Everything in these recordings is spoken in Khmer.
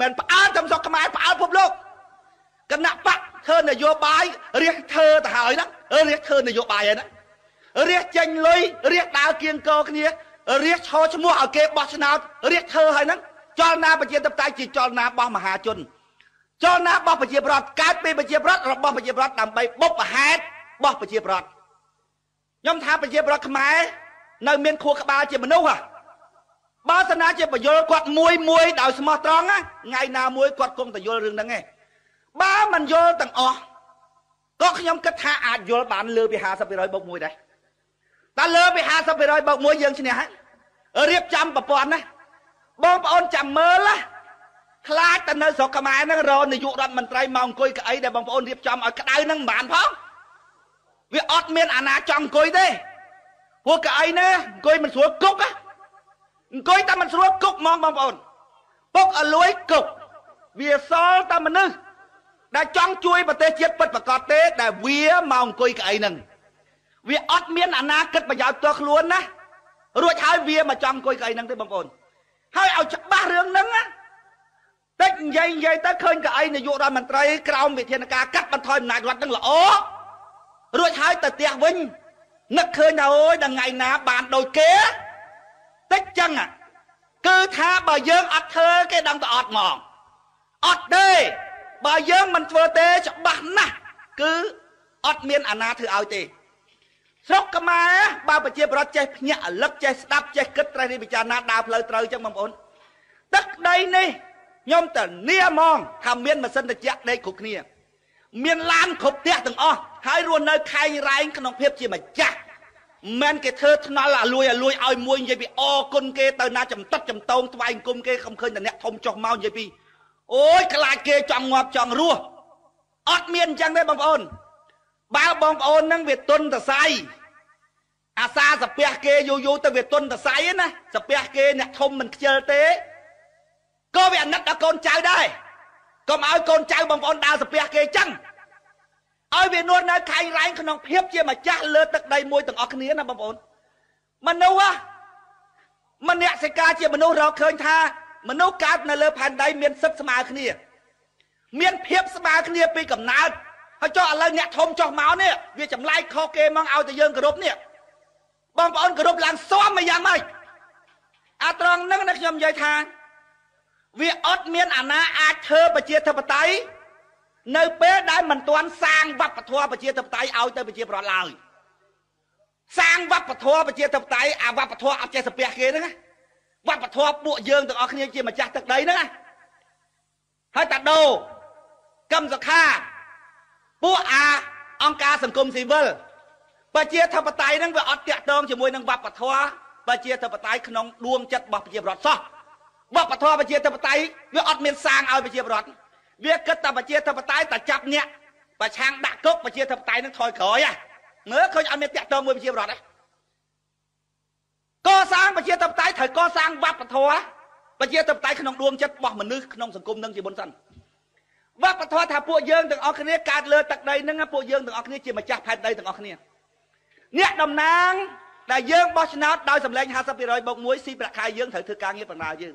មិនផ្អើលតាមស្រុកខ្មែរផ្អើលពិភពលោកគណៈបកធ្វើនយោបាយរះធ្វើទៅហើយហ្នឹងរះធ្វើនយោបាយហើយហ្នឹងរះចេញលុយរះដើរគៀងកគ្នារះឈរឈ្មោះឲ្យគេបោះឆ្នោតរះធ្វើហើយហ្នឹងចលនាប្រជាធិបតេយ្យជាចលនារបស់មហាជនចលនារបស់ប្រជាប្រដ្ឋកើតពីប្រជាប្រដ្ឋរបស់ប្រជាប្រដ្ឋដើម្បីបុព្វហេតុរបស់ប្រជាប្រដ្ឋខ្ញុំថាប្រជាប្រដ្ឋខ្មែរនៅមាន ខួរក្បាលជាមនុស្សហ៎បើសិនណាជាបញ្យលគាត់មួយមួយដោយស្មោះត្រង់ណាថ្ងៃណាមួយគាត់គង់តែយល់រឿងហ្នឹងឯងបើមិនយល់ទាំងអស់ក៏ខ្ញុំគិតថាអាចយល់បានលើពី50%បូកមួយដែរតែលើពី50%បូកមួយយើងឈ្នះហើយរៀបចំប្រព័ន្ធណាបងប្អូនចាំមើលណាខ្លាចតែនៅស្រុកខ្មែរហ្នឹងរនាយករដ្ឋមន្ត្រីមកអង្គុយកៅអីដែលបងប្អូនរៀបចំឲ្យក្តៅហ្នឹងមិនបានផងវាអត់មាន អាណាចង់អង្គុយទេព្រោះកៅអីណាអង្គុយមិនស្រួលគុកណាអង្គុយតែមិនស្រួលគុកហ្មងបងប្អូនពុកអលួយគុកវាសល់តែមនុស្សដែលចង់ជួយ ប្រទេសជាតិពិតប្រាកដទេ ដែលវាមកអង្គុយកៅអីហ្នឹងវាអត់មានអាណាគិតប្រយោជន៍ផ្ទាល់ខ្លួនណារួចហើយវាមកចង់អង្គុយកៅអីហ្នឹងទេបងប្អូនហើយឲ្យច្បាស់រឿងហ្នឹងណាតិចនិយាយនិយាយទៅឃើញកៅអីនាយករដ្ឋមន្ត្រី ក្រោមវិធានការកាត់បន្ថយអំណាចរដ្ឋហ្នឹងល្អរួចហើយទៅផ្ទះវិញនឹកឃើញថាអូយដល់ថ្ងៃណាបានដូចគេតិចចឹងគឺថាបើយើងអត់ធ្វើគេដឹងតែអត់ហ្មងអត់ទេបើយើងមិនធ្វើទេច្បាស់ណាស់គឺអត់មានអាណាធ្វើឲ្យទេស្រុកខ្មែរបើប្រជាប្រដ្ឋចេះភ្ញាក់រលឹកចេះស្ដាប់ ចេះគិតត្រេះរិះពិចារណាដើរផ្លូវត្រូវចឹងបងប្អូនទឹកដីនេះខ្ញុំតនីហ្មងថាមានម៉ាស៊ីនត្រជាក់ដេកគ្រប់គ្នា មានឡានគ្រប់ផ្ទះទាំងអស់ហើយរស់នៅខែងរែងក្នុងភាពជាម្ចាស់មិនគេធ្វើថ្នល់អាលួយអាលួយឲ្យមួយនិយាយពីអគុណគេទៅណាចំតិតចំតោងថ្វាយគុំគេខំឃើញតែអ្នកធំចុះមកនិយាយពីអូយខ្លាចគេចង់ងាប់ចង់រស់អត់មានអញ្ចឹងទេបងប្អូនបើបងប្អូនហ្នឹងវាទុនតស័យអាសាសាពះគេយូរយូរទៅវាទុនតស័យណាសាពះគេអ្នកធំមិនខ្ជិលទេក៏វាអាណិតដល់កូនចៅដែរកុំឲ្យកូនចៅបងប្អូនដើរសាពះគេអញ្ចឹងឲ្យវានោះនៅខែងរែងក្នុងភាពជាម្ចាស់លើទឹកដីមួយទាំងអស់គ្នាណាបងប្អូនមនុស្សមនសិការជាមនុស្សរកឃើញថា មនុស្សកើតនៅលើផែនដីមានសិទ្ធិស្មើគ្នា មានភាពស្មើគ្នាពីកំណើតហើយចុះឥឡូវអ្នកធំចុះមកនេះវាចម្លែកខុសគេមកឲ្យតែយើងគោរពនេះបងប្អូនគោរពឡើងស៊ាំមកយ៉ាងម៉េចអាត្រង់នឹងខ្ញុំនិយាយថាវាអត់មានអាណាអាចធ្វើប្រជាធិបតេយ្យនៅពេលដែលមិនទាន់សាងវប្បធម៌ប្រជាធិបតេយ្យឲ្យទៅប្រជាប្រដ្ឋឡើយសាងវប្បធម៌ប្រជាធិបតេយ្យអាវប្បធម៌អត់ចេះសំពះគេហ្នឹងវប្បធម៌ពួកយើងទាំងអស់គ្នាជាម្ចាស់ទឹកដីហ្នឹងហើយតាដូកឹមសុខាពួកអាអង្គការសង្គមស៊ីវិលប្រជាធិបតេយ្យហ្នឹងវាអត់តាក់ទងជាមួយនឹងវប្បធម៌ប្រជាធិបតេយ្យក្នុងដួងចិត្តរបស់ប្រជាប្រដ្ឋសោះវប្បធម៌ប្រជាធិបតេយ្យវាអត់មានសាងឲ្យប្រជាប្រដ្ឋទេវាគិតតែប្រជាធិបតេយ្យតែចាប់អ្នកប្រឆាំងដាក់គុកប្រជាធិបតេយ្យនឹងថយក្រោយហ៎មើលឃើញអត់មានតាក់ទងមួយប្រជារដ្ឋទេកសាងប្រជាធិបតេយ្យត្រូវកសាងវប្បធម៌ប្រជាធិបតេយ្យក្នុងដួងចិត្តរបស់មនុស្សក្នុងសង្គមនឹងជាមុនសិនវប្បធម៌ថាពួកយើងទាំងអស់គ្នាកើតលើទឹកដីនឹងពួកយើងទាំងអស់គ្នាជាម្ចាស់ផែនដីទាំងអស់គ្នា អ្នកតំណាង ដែលយើងបោះឆ្នោតដោយសម្លេង50%បូក1ស៊ីប្រាក់ខែយើងត្រូវធ្វើការងារបណ្ដាយើង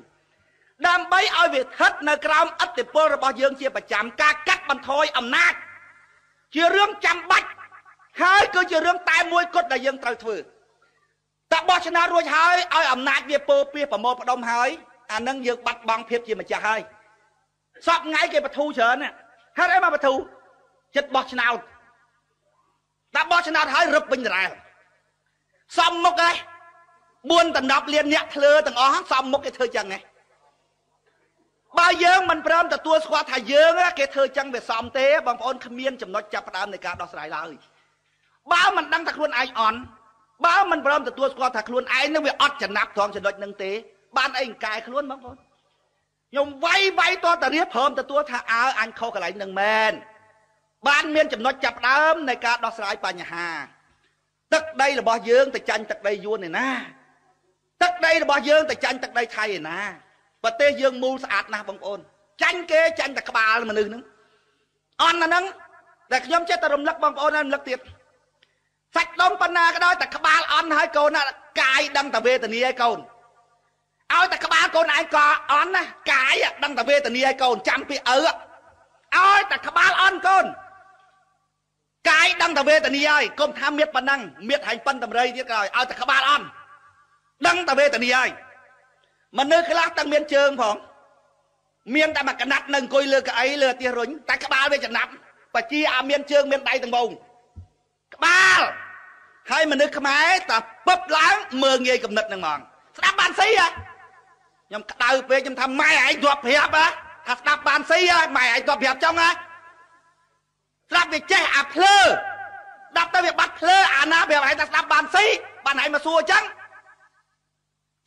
ដើម្បីឲ្យវាស្ថិតនៅក្រោមអធិបុលរបស់យើងជាប្រចាំការកាត់បន្ថយអំណាចជារឿងចាំបាច់ហើយគឺជារឿងតែមួយគត់ដែលយើងត្រូវធ្វើតែបោះឆ្នោតរួចហើយឲ្យអំណាចវាពោពៀសប្រមូលផ្ដុំហើយអានឹងយើងបាត់បង់ភាពជាម្ចាស់ហើយសពថ្ងៃគេបធូរច្រើនហេតុអីមកបធូរចិត្តបោះឆ្នោតតែបោះឆ្នោតហើយរឹបវិញដដែលសំមុខហើយ4ដណ្ដប់លានអ្នកធ្លើទាំងអស់សំមុខគេធ្វើចឹងហ្នឹងបើយើងមិនព្រមទទួលស្គាល់ថាយើងគេធ្វើចឹងវាសមទេបងប្អូនគ្មានចំណុចចាប់ផ្ដើមនៃការដោះស្រាយឡើយបើមិនដឹងថាខ្លួនឯងអន់បើមិនព្រមទទួលស្គាល់ថាខ្លួនឯងនឹងវាអត់ចំណាប់ត្រង់ចំណុចនឹងទេបានអីកែខ្លួនបងប្អូនខ្ញុំវាយវាយតតារៀបព្រមទទួលថាអើអញខុសកន្លែងនឹងមែនបានមានចំណុចចាប់ដើមនៃការដោះស្រាយបញ្ហាទឹកដីរបស់យើងទៅចាញ់ទឹកដីយួនឯណាទឹកដីរបស់យើងទៅចាញ់ទឹកដីថៃឯណាប្រទេសយើងមូលស្អាតណាស់បងប្អូនចាញ់គេចាញ់តែក្បាលមនុស្សហ្នឹងអន់ណាហ្នឹងតែខ្ញុំចេះតែរំលឹកបងប្អូនហើយរំលឹកទៀតសាច់ដុំប៉ុណ្ណាក៏ដោយតែក្បាលអន់ហើយកូនណាកាយដឹងតែវេទនាហើយកូនឲ្យតែក្បាលកូនឯងក៏អន់ណាកាយដឹងតែវេទនាហើយកូនចាំពីឪឲ្យតែក្បាលអន់កូនកាយដឹងតែវេទនាហើយកុំថាមៀតប៉ុណ្ណឹងមៀតហែងប៉ុនតម្រៃទៀតក៏ឲ្យឲ្យតែក្បាលអន់ដឹងតែវេទនាហើយមនុស្សខ្លះទាំងមានជើងផងមានតែមកកណាត់នៅអង្គុយលើកៅអីលើអាទិសរុញតែក្បាលវាចំណាប់បជាអាមានជើងមានដៃទាំងបងក្បាលហើយមនុស្សខ្មែរតាពឹបឡើងមើងងាយគំនិតនឹងហ្មងស្ដាប់បានស៊ីហ៎ខ្ញុំក្តៅពេកខ្ញុំថាម៉ែឯងជាប់ប្រាប់ហ៎ថាស្ដាប់បានស៊ីហ៎ម៉ែឯងជាប់ប្រាប់ចង់ហ៎ស្ដាប់វាចេះអាភ្លើស្ដាប់ទៅវាបាត់ភ្លើអាណាប្រាប់ឯងថាស្ដាប់បានស៊ីបានឯងមកសួរអញ្ចឹង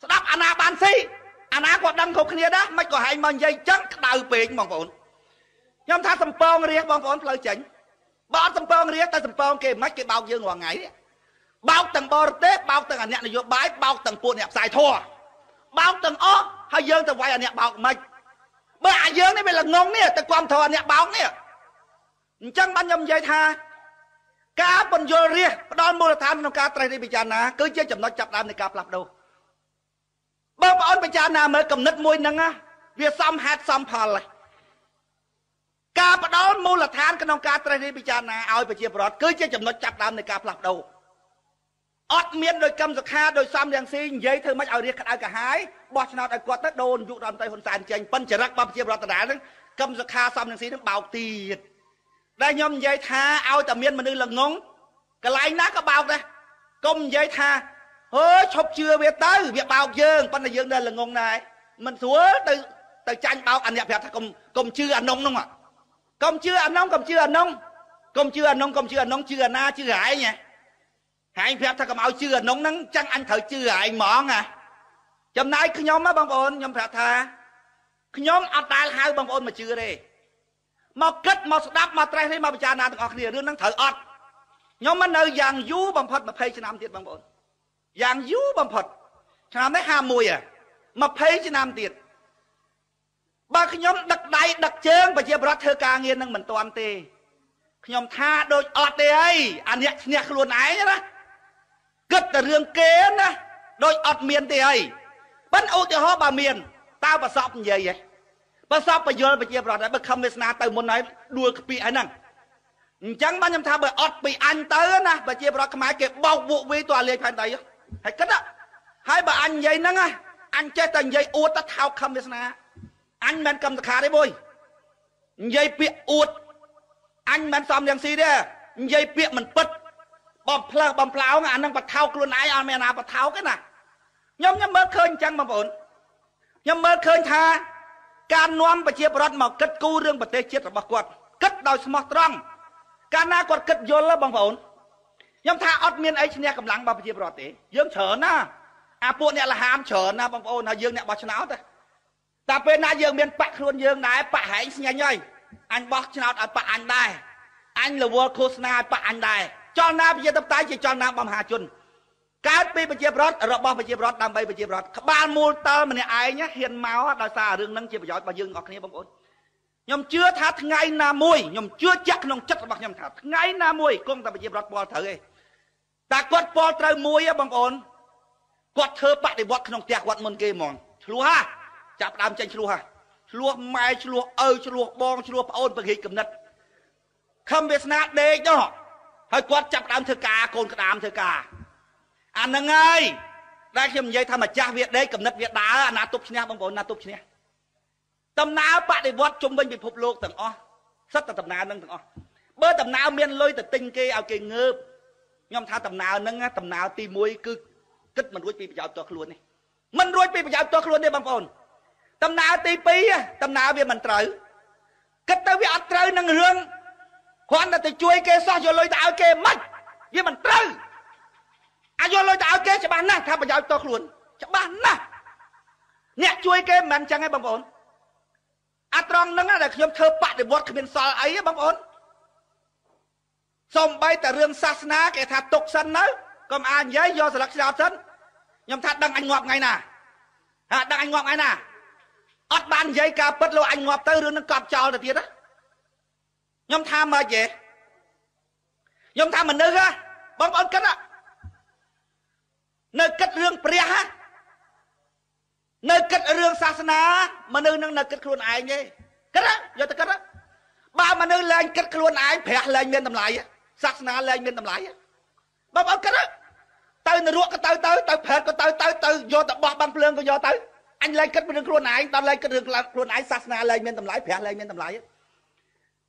ស្ដាប់អាណាបានស៊ីអាណាក៏ដឹងគ្រប់គ្នាដែរមិនក៏ហែងមកនិយាយចឹងក្តៅពេកបងប្អូនខ្ញុំថាសំពងរះបងប្អូនផ្លូវចេញបើអត់សំពងរះតែសំពងគេមិនគេបោកយើងរាល់ថ្ងៃនេះបោកទាំងបរទេសបោកទាំងអាអ្នកនយោបាយបោកទាំងពួកអ្នកផ្សាយធัวបោកទាំងអស់ហើយយើងទៅវាយអាអ្នកបោកមិនបើអាយើងនេះវាល្ងងនេះទៅគ្រប់ធរអាអ្នកបោកនេះអញ្ចឹងបានខ្ញុំនិយាយថាការបញ្យលរះផ្ដល់មូលដ្ឋានក្នុងការត្រេះរិះពិចារណាគឺជាចំណុចចាប់ដើមនៃការផ្លាស់ប្ដូរបើបងអូនពិចារណាមើលគំនិតមួយហ្នឹងណាវាសំហេតុសំផលហ្នឹងការផ្ដោតមូលដ្ឋានក្នុងការត្រិះរិះពិចារណាឲ្យ ប្រជាពលរដ្ឋគឺជាចំណុចចាប់ដើមនៃការផ្លាស់ប្ដូរអត់មានដោយកម្មសខាដោយសំរងស៊ីនិយាយ ធ្វើម៉េចឲ្យរះក្តៅកាហាយបោះឆ្នោតឲ្យគាត់ទៅដូនយុរដ្ឋមន្ត្រីហ៊ុនសែនចេញប៉ិនចរិតរបស់ប្រជាពលរដ្ឋដដែលហ្នឹងកម្មសខាសំរងស៊ីហ្នឹងបោកទៀតដែលខ្ញុំនិយាយថាឲ្យតែមានមនុស្សល្ងងកន្លែងណាក៏បោកដែរកុំនិយាយថាអើយឈប់ជឿវាទៅវាបោកយើងប៉ុន្តែយើងនៅល្ងងដែរមិនស្រួលទៅទៅចាញ់បោកអាអ្នកប្រាប់ថាកុំកុំជឿអានុងនោះកុំជឿអានុងកុំជឿអានុងកុំជឿអានុងកុំជឿអានុងជឿអាណាជឿឯងហ៎ហែងប្រាប់ថាកុំឲ្យជឿអានុងហ្នឹងចឹងអញត្រូវជឿឯងហ្មងណាចំណាយខ្ញុំហ៎បងប្អូនខ្ញុំប្រាប់ថាខ្ញុំអត់ដែលហៅបងប្អូនមកជឿទេមកគិតមកស្ដាប់មកត្រេះនេះមកពិចារណាទាំងអស់គ្នារឿងហ្នឹងត្រូវអត់ខ្ញុំមិននៅយ៉ាងយូរបំផុត20ឆ្នាំទៀតបងប្អូនយ៉ាងយូរបំផុតឆ្នាំនេះ51 20ឆ្នាំទៀតបើខ្ញុំដឹកដៃដឹកជើងប្រជាប្រដ្ឋធ្វើការងារនឹងមិនទាន់ទេខ្ញុំថាដូចអត់ទេអីអាអ្នកឈ្នះខ្លួនឯងណាគិតតែរឿងគេណាដូចអត់មានទេអីប៉ិនឧទាហរណ៍បើមានតើប្រសពនិយាយហ៎បើសពបយលប្រជាប្រដ្ឋហើយបើខំវាសនា ទៅមុនហើយដួលខ្ពាកហើយហ្នឹងអញ្ចឹងបានខ្ញុំថាបើអត់ពីអញទៅណាប្រជាប្រដ្ឋខ្មែរគេបោកពួកវីទៅអាលេខផែនដីហ្នឹងហើយគិតហើយបើអញនិយាយហ្នឹងអញចេះតែនិយាយអួតទៅថោកខំវាសនាអញមិនកម្មសខាទេបុយនិយាយពាក្យអួតអញមិនសមយ៉ាងស៊ីទេនិយាយពាក្យមិនពិតបំផ្លើសបំផ្លោងអានឹងបថោកខ្លួនឯងអត់មានណាបថោកទេណាខ្ញុំខ្ញុំមើលឃើញអញ្ចឹងបងប្អូនខ្ញុំមើលឃើញថាការនាំប្រជាពលរដ្ឋមកគិតគូររឿងប្រទេសជាតិរបស់គាត់គិតដោយស្មោះត្រង់កាលណាគាត់គិតយល់បងប្អូនខ្ញុំថាអត់មានអីឈ្នះកម្លាំងរបស់ប្រជាប្រដ្ឋទេយើងច្រើនណាអាពួកអ្នកលហាមច្រើនណាបងប្អូនហើយយើងអ្នកបោះឆ្នោតតែពេលណាយើងមានបាក់ខ្លួនយើងដែរបាក់ហែងស្ញាញ់ហើយអញបោះឆ្នោតឲ្យបាក់អញដែរអញរវល់ឃោសនាឲ្យបាក់អញដែរចលនាប្រជាធិបតេយ្យជាចលនាបំហាជនកើតពីប្រជាប្រដ្ឋរបស់ប្រជាប្រដ្ឋដើម្បីប្រជាប្រដ្ឋក្បាលមូលតលម្នាក់ឯងហ៊ានមកដោយសាររឿងហ្នឹងជាប្រយោជន៍របស់យើងអស់គ្នាបងប្អូនខ្ញុំជឿថាថ្ងៃណាមួយខ្ញុំជឿជាក់ក្នុងចិត្តរបស់ខ្ញុំថាថ្ងៃណាមួយគង់តែប្រជាប្រដ្ឋពលត្រូវឯងតែគាត់ពលត្រូវមួយបងប្អូនគាត់ធ្វើបដិវត្ត ក្នុងផ្ទះគាត់មុនគេហ្មងឆ្លោះហ่าចាប់ដើមចេញឆ្លោះហ่าឆ្លោះម៉ែឆ្លោះឪឆ្លោះបងឆ្លោះប្អូនពង្រីកកំណត់ខំវាសនាដេកនោះហើយគាត់ចាប់ដើមធ្វើការកូនក្តាមធ្វើការអាហ្នឹងហើយដែលខ្ញុំនិយាយថាម្ចាស់វាដេកកំណត់វាដើរអាណាទប់ឈ្នះបងប្អូនណាទប់ឈ្នះដំណើរបដិវត្តជុំវិញពិភពលោកទាំងអស់សិតតែដំណើរនឹងទាំងអស់បើដំណើរមានលុយទៅទិញគេឲ្យគេងើបខ្ញុំថាដំណើរហ្នឹងដំណើរទី1គឺគិតមិនរួចពីប្រយោជន៍ផ្ទាល់ខ្លួននេះមិនរួចពីប្រយោជន៍ផ្ទាល់ខ្លួនទេបងប្អូនដំណើរទី2ដំណើរវាមិនត្រូវគិតទៅវាអត់ត្រូវនឹងរឿងគ្រាន់តែទៅជួយ គេសោះយកលុយទៅឲ្យគេមិនវាមិនត្រូវអាយកលុយទៅឲ្យគេ ច្បាស់ណាស់ថាប្រយោជន៍ផ្ទាល់ខ្លួនច្បាស់ណាស់អ្នកជួយគេមិនមែនចឹងទេបងប្អូនអាត្រង់ហ្នឹងដែលខ្ញុំធ្វើបដិវត្តគ្មានសល់អីទេបងប្អូនសំបីតែរឿងសាសនាគេថាទុកសិននៅកុំអាចនិយាយយកសិលឹកឆ្នោតសិនខ្ញុំថាដឹងអញងាប់ថ្ងៃណាហាដឹងអញងាប់ថ្ងៃណាអត់បាននិយាយការពិតលោកអញងាប់ទៅរឿងនឹងកប់ចោលទៅទៀតណាខ្ញុំថាមកទេខ្ញុំថាមនុស្សបងប្អូនគិតនៅគិតរឿងព្រះនៅគិតរឿងសាសនា មនុស្សនឹងនៅគិតខ្លួនឯងទេគិតយកទៅគិតបើមនុស្សលែងគិតខ្លួនឯងព្រះលែងមានតម្លៃទេសាសនាលែងមានតម្លៃបងប្អូនគិតទៅនរកក៏ទៅទៅទៅប្រែតក៏ទៅទៅទៅយកតបោះបាំងភ្លើងក៏យកទៅអញលែងគិតពីរឿងខ្លួនឯងដល់លែងគិតរឿងខ្លួនឯងសាសនាលែងមានតម្លៃប្រាក់លែងមានតម្លៃ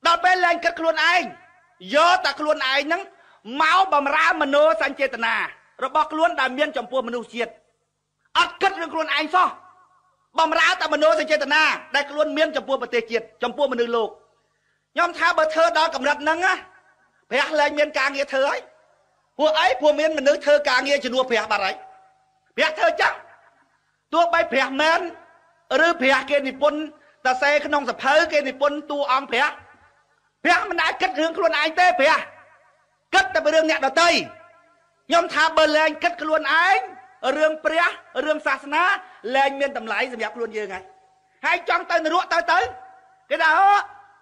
ដល់ពេលលែងគិតខ្លួនឯងយកតែខ្លួនឯងហ្នឹងមកបំរើមនោសញ្ចេតនារបស់ខ្លួនដែលមានចំពោះមនុស្សជាតិអត់គិតរឿងខ្លួនឯងសោះបំរើតែមនោសញ្ចេតនាដែលខ្លួនមានចំពោះប្រទេសជាតិចំពោះមនុស្សលោកខ្ញុំថាបើធ្វើដល់កម្រិតហ្នឹងណាព្រះលែងមានការងារធ្វើហើយពួកអីពួកមានមនុស្សធ្វើការងារជំនួសព្រះបាត់ហើយព្រះធ្វើចឹងទោះបីព្រះមែនឬព្រះគេនិពន្ធតសេក្នុងសភៅគេនិពន្ធតួអង្គព្រះព្រះមិនអាចគិតរឿងខ្លួនឯងទេព្រះគិតតែពីរឿងអ្នកដទៃខ្ញុំថាបើលែងគិតខ្លួនឯងរឿងព្រះរឿងសាសនាលែងមាន តម្លៃសម្រាប់ខ្លួនយើងហើយហើយចង់ទៅនរកទៅទៅគេថាអូ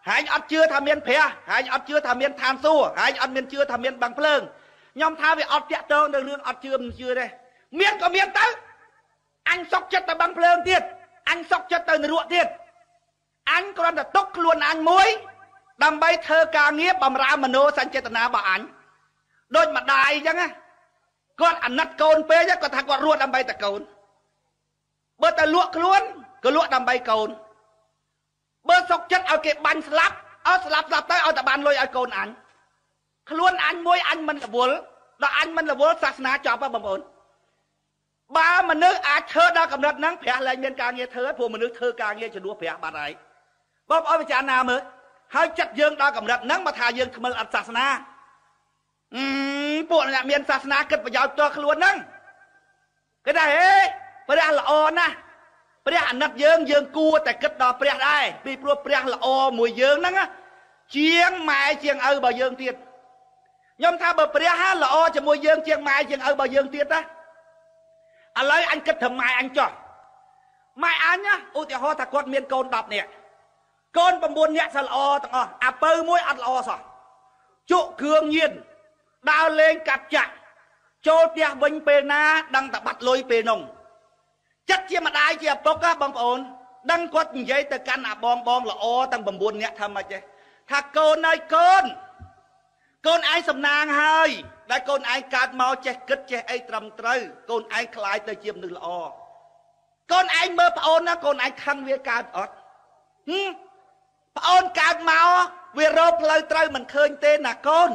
ហើយអត់ជឿថាមានព្រះហើយអត់ជឿថាមានឋានសួគ៌ហើយអត់មានជឿថាមានបាំងភ្លើងខ្ញុំថាវាអត់តាក់ទងនឹងរឿងអត់ជឿមិនជឿទេមានក៏មានទៅអញសុកចិត្តទៅបាំងភ្លើងទៀតអញសុកចិត្តទៅនរកទៀតអញគ្រាន់តែຕົកខ្លួនអញមួយដើម្បីធ្វើការងារបំរើមโนសញ្ចេតនារបស់អញដូចម្ដាយអញ្ចឹងណាគាត់អាណិតកូនពេកគាត់ថាគាត់រស់ដើម្បីតែកូនបើតែលក់ខ្លួនក៏លក់ដើម្បីកូនបើសុកចិត្តឲ្យគេបាញ់ស្លាប់ឲ្យស្លាប់ស្លាប់ទៅឲ្យតែបានលុយឲ្យកូនអញខ្លួនអញមួយអញមិនរវល់ដល់អញមិនរវល់សាសនាចប់ហ៎បងប្អូនបើមនុស្សអាចធ្វើដល់កម្រិតហ្នឹងព្រះលែងមានការងារធ្វើហើយព្រោះមនុស្សធ្វើការងារជំនួសព្រះបាត់ហើយបងប្អូនពិចារណាមើលហើយចិត្តយើងដល់កម្រិតហ្នឹងមកថាយើងខ្មិលអត់សាសនាអឺពួកអ្នកមានសាសនាគិតប្រយោជន៍ផ្ទាល់ខ្លួនហ្នឹងគេថាហេព្រះល្អណាស់ព្រះអាណិតយើងយើងគួរតែគិតដល់ព្រះដែរពីព្រោះព្រះល្អមួយយើងហ្នឹងជាងម៉ែជាងឪរបស់យើងទៀតខ្ញុំថាបើព្រះហាល្អជាមួយយើងជាងម៉ែជាងឪរបស់យើងទៀតណាឥឡូវអញគិតត្រឹមម៉ែអញចុះម៉ែអញឧទាហរណ៍ថាគាត់មានកូន10នាក់កូន9នាក់សិលល្អទាំងអស់អាពៅមួយអត់ល្អសោះជក់គ្រឿងញៀនដើរលេងកាប់ចាក់ចូលផ្ទះវិញពេលណាដឹងតែបាត់លុយពេលនោះចិត្តជាម្ដាយជាឪពុកបងប្អូនដឹងគាត់និយាយទៅកាន់អាបងបងល្អទាំង9នាក់ថាម៉េចទេថាកូនហើយកូនកូនឯងសំណាងហើយដែលកូនឯងកើតមកចេះ គិតចេះអីត្រឹមត្រូវ កូនឯងខ្លាយទៅជាមនុស្សល្អកូនឯងមើលប្អូនណាកូនឯងខឹងវាកើតអត់ហឹមប្អូនកើតមកវារោផ្លូវត្រូវមិនឃើញទេណាកូន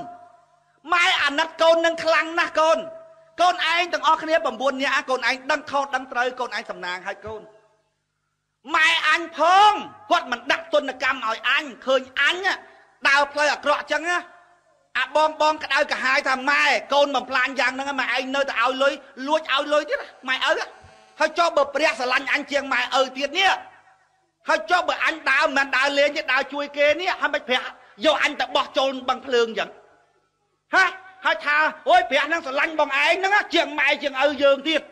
ម៉ែអាណិតកូននឹងខ្លាំងណាស់កូនកូនឯងទាំងអស់គ្នា9នាក់កូនឯងដឹងខុសដឹងត្រូវកូនឯងសំណាងឲ្យកូនម៉ែអញផងគាត់មិនដាក់ទុនកម្មឲ្យអញឃើញអញដើរផ្លូវអាក្រក់ចឹងណាអាបងបង ក្តៅកាហាយថាម៉ែកូនបំផ្លាញយ៉ាងហ្នឹងម៉ែឯងនៅតែឲ្យលុយលួចឲ្យលុយទៀតម៉ែឪហើយចុះបើព្រះស្រឡាញ់អញជាងម៉ែឪទៀតនេះហើយចុះបើអញដើរមិនដើរលេងទេដើរជួយគេនេះហើយមិនប្រាក់យកអញទៅបោះចូលបឹងភ្លើងចឹងហ៎ហើយថាអូយប្រាក់ហ្នឹងស្រឡាញ់បងឯងហ្នឹងជាងម៉ែជាងឪយើងទៀត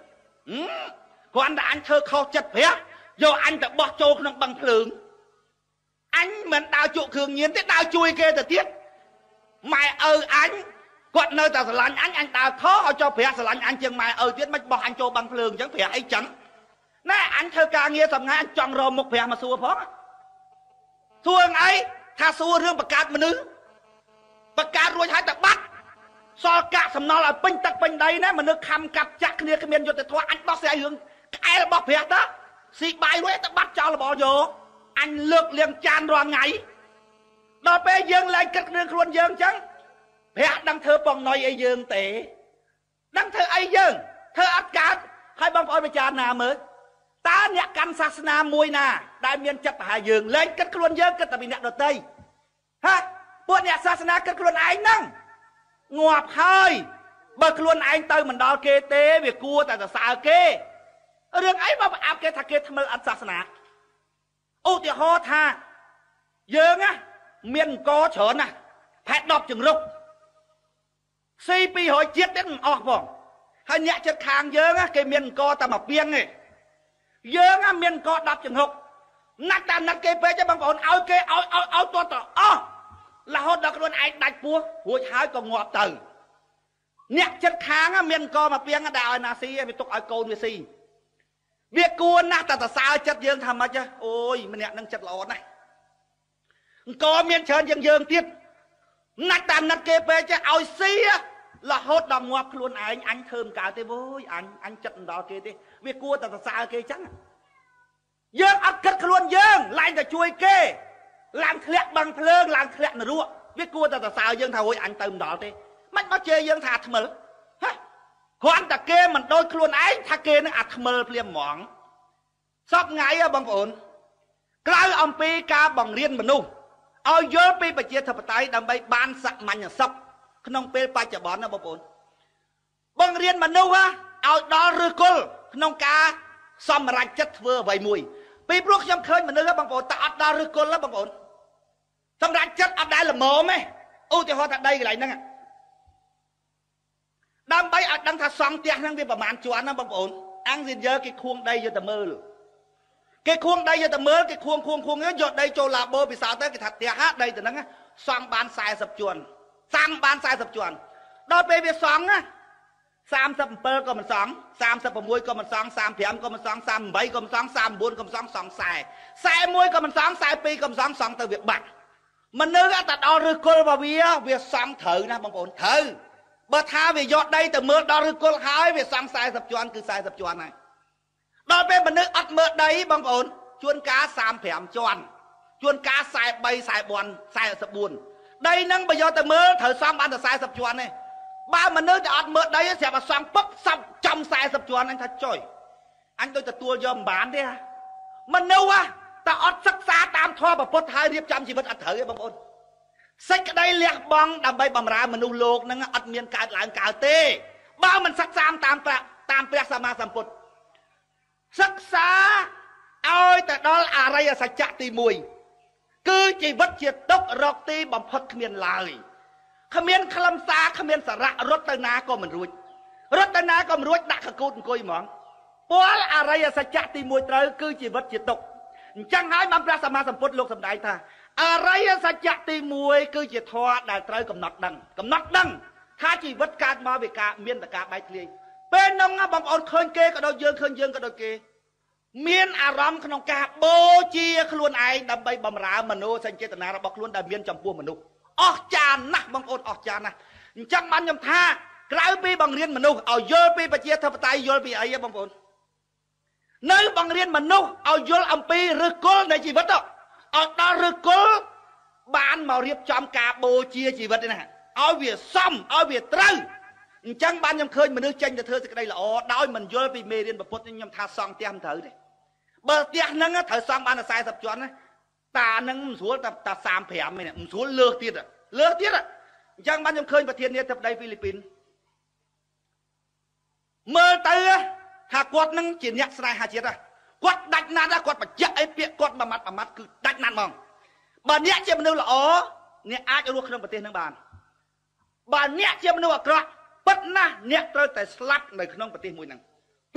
គ្រាន់តែអញធ្វើខុសចិត្តប្រាក់យកអញទៅបោះចូលក្នុងបឹងភ្លើងអញមិនដើរជក់គ្រឿងញៀនទេដើរជួយគេទៅទៀតម៉ែឪអញគាត់នៅតែស្រឡាញ់អញអញដើរខុសឲ្យចោលប្រាក់ស្រឡាញ់អញជាងម៉ែឪទៀតមិនបោះអញចូលបឹងភ្លើងអញ្ចឹងប្រាក់អីចឹងណែអញធ្វើការងារសម្ងាត់អញចង់រមមុខប្រាក់មកសួរផងសួរអីថាសួររឿងបង្កើតមនុស្សបង្កើតរួចហើយតែបាត់សល់កាក់សំណល់ឲ្យពេញទឹកពេញដីណាមនុស្សខំកាប់ចាក់គ្នាគ្មានយុទ្ធធម៌អញដោះស្រាយរឿងក្អែលរបស់ព្រះតាស៊ីបាយរួចទៅបាត់ចោលរបស់យកអញលើកលៀងចានរាល់ថ្ងៃដល់ពេលយើងឡើងគិតរឿងខ្លួនយើងអញ្ចឹងព្រះដឹងធ្វើបងណុយអីយើងទេដឹងធ្វើអីយើងធ្វើអត់កើតហើយបងប្អូនពិចារណាមើលតើអ្នកកាន់សាសនាមួយណាដែលមានចិត្តប្រហែលយើងលែងគិតខ្លួនយើងគិតតែពីអ្នកដទៃហ៎ពួកអ្នកសាសនាគិតខ្លួនឯងហ្នឹងងាប់ហើយបើខ្លួនឯងទៅមិនដល់គេទេ វាគួរតែសរសើរគេរឿងអីមកប្រអាប់គេថាគេថ្មិលអត់សាសនាឧទាហរណ៍ថាយើងណាមានអង្គច្រើនណាស់ផែ10ជង្រុកស៊ី200ជាតិទៀតមិនអស់ផងហើយអ្នកចិត្តខាងយើងណាគេ មានអង្គតែមួយពីងទេយើងណាមានអង្គ10ជង្រុកណាត់តាណាត់គេពេកទេបងប្អូនឲ្យគេឲ្យឲ្យឲ្យទាត់ទៅអស់រហូតដល់ខ្លួនឯងដាច់ពោះរួចហើយក៏ងាប់ទៅអ្នកចិត្តខាងមានកមកពីងតែឲ្យណាស៊ីវាទុកឲ្យកូនវាស៊ីវាគួរណាស់តែសរសើរចិត្តយើងថាម៉េចអូយម្នាក់នឹងចិត្តល្អណាស់អង្គមានច្រើនជាងយើងទៀតណាត់តាមណាត់គេពេកចេះឲ្យស៊ីរហូតដល់ងាប់ខ្លួនឯងអញធ្វើមិនកើតទេវូយអញអញចិត្តមិនដល់គេទេវាគួរតែសរសើរគេចឹងយើងអត់គិតខ្លួនយើងឡើងតែជួយគេឡើងធ្លាក់បឹងភ្លើងឡើងធ្លាក់នរកវាគួរតែសរសើរយើងថារួយអញទៅមិនដល់ទេមិនមកជេរយើងថាអាថ្មិលហ៎គ្រាន់តែគេមិនដូចខ្លួនឯងថាគេនឹងអាថ្មិលភ្លាមហ្មងសពថ្ងៃហ៎បងប្អូន ក្រៅអំពីការបង្រៀនមនុស្សឲ្យយល់ពីប្រជាធិបតេយ្យដើម្បីបានសមាញសុខក្នុងពេលបច្ចុប្បន្នណាបងប្អូនបង្រៀនមនុស្សឲ្យដល់ឫសគល់ក្នុងការសម្រេចចិត្តធ្វើអ្វីមួយ ពីព្រោះខ្ញុំឃើញមនុស្សបងប្អូនតែអត់ដល់ឫសគល់បងប្អូនសម្រាប់ចិត្តអត់ដែលល្មមទេឧទាហរណ៍ថាដីកន្លែងហ្នឹងដើម្បីឲ្យដឹងថាសង់ផ្ទះហ្នឹងវាប្រមាណជាន់ណាបងប្អូនអង្គស៊ីនយើគេខួងដីយកទៅមើលគេខួងដីយកទៅមើលគេខួងខួងខួងយកដីចូលឡាបូពិសោធន៍ទៅគេថាផ្ទះហ่าដីទៅហ្នឹងសង់បាន40ជាន់សាំបាន40ជាន់ដល់ពេលវាសង់ណា37ក៏មិនសង36ក៏មិនសង35ក៏មិនសង38ក៏មិនសង39ក៏មិនសងសង40 41ក៏មិនសង42ក៏មិនសងសងទៅវាបាត់មនុស្សតែដល់ឫសគល់របស់វាវាសំត្រូវណាបងប្អូនត្រូវបើថាវាយកដីទៅមើលដល់ឫសគល់ហើយវាសំ40ជាន់គឺ40ជាន់ហើយដល់ពេលមនុស្សអត់មើលដីបងប្អូនជួនកាល35ជាន់ជួនកាល43 44 44ដីនឹងបើយកទៅមើលត្រូវសំបានតែ40ជាន់ទេបើមនុស្សតែអត់មើលដីស្រាប់តែសំពឹកសັບចំ40ជាន់ហ្នឹងថាចុយអញដូចទទួលយកមិនបានទេមនុស្សហ៎តែអត់សិក្សាតាមធម៌ប្រពុតហើយរៀបចំជីវិតអត់ត្រូវទេបងប្អូនសេចក្តីលះបង់ដើម្បីបម្រើមនុស្សលោកហ្នឹងអត់មានកើតឡើងកើតទេបើមិនសិក្សាតាមប្រាក់តាមព្រះសម្មាសម្ពុទ្ធសិក្សាឲ្យទៅដល់អរិយសច្ចៈទី1គឺជីវិតជាទុករកទីបំផុតគ្មានឡើយគ្មាន ខ្លឹមសារគ្មានសារៈរត់ទៅណាក៏មិនរួចរត់ទៅណាក៏មិនរួចដាក់កកូតអង្គុយហ្មងពលអរិយសច្ចៈទី1ត្រូវគឺជីវិតជាទុក្ខអញ្ចឹងហើយបានព្រះសម្មាសម្ពុទ្ធលោកសម្ដែងថា អរិយសច្ចៈទី1គឺជាធម៌ដែលត្រូវកំណត់ដឹង កំណត់ដឹង ថាជីវិតកើតមកវាការមានតែការបែកធ្លាយពេលនោះបងប្អូនឃើញគេក៏ដូចយើងឃើញយើងក៏ដូចគេមានអារម្មណ៍ក្នុងការបូជា ខ្លួនឯងដើម្បីបំរើមនោសញ្ចេតនារបស់ខ្លួនដែលមានចំពោះមនុស្សអស្ចារ្យណាស់បងប្អូនអស្ចារ្យណាស់អញ្ចឹងបានខ្ញុំថាក្រៅពីបង្រៀនមនុស្សឲ្យយល់ពីប្រជាធិបតេយ្យយល់ពីអីហ៎បងប្អូននៅបង្រៀនមនុស្សឲ្យយល់អំពីឫសគល់នៃជីវិតឲ្យដល់ឫសគល់បានមករៀបចំការបូជាជីវិតណាឲ្យវាសមឲ្យវាត្រូវអញ្ចឹងបានខ្ញុំឃើញមនុស្សចេញទៅធ្វើសេចក្តីល្អដោយមិនយល់ពីមេរៀនពុទ្ធខ្ញុំថាសង់ផ្ទះមិនត្រូវទេបើផ្ទះហ្នឹងត្រូវសង់បាន40ជាន់ណាតាហ្នឹងមិនស្រួលតែតែ35ទេមិនស្រួលលើសទៀតលើសទៀតអញ្ចឹងបានខ្ញុំឃើញប្រធាននាយកប្រទេសហ្វីលីពីនមើលទៅថាគាត់នឹងជាអ្នកស្នេហាជាតិគាត់ដាច់ណាត់គាត់បញ្ជាក់អីពាក្យគាត់មួយម៉ាត់មួយម៉ាត់គឺដាច់ណាត់ហ្មងបើអ្នក ជាមនុស្សល្អអ្នកអាចរស់ក្នុងប្រទេសនឹងបានបើអ្នកជាមនុស្សអាក្រក់ពិតណាស់អ្នកត្រូវតែស្លាប់នៅក្នុងប្រទេសមួយហ្នឹង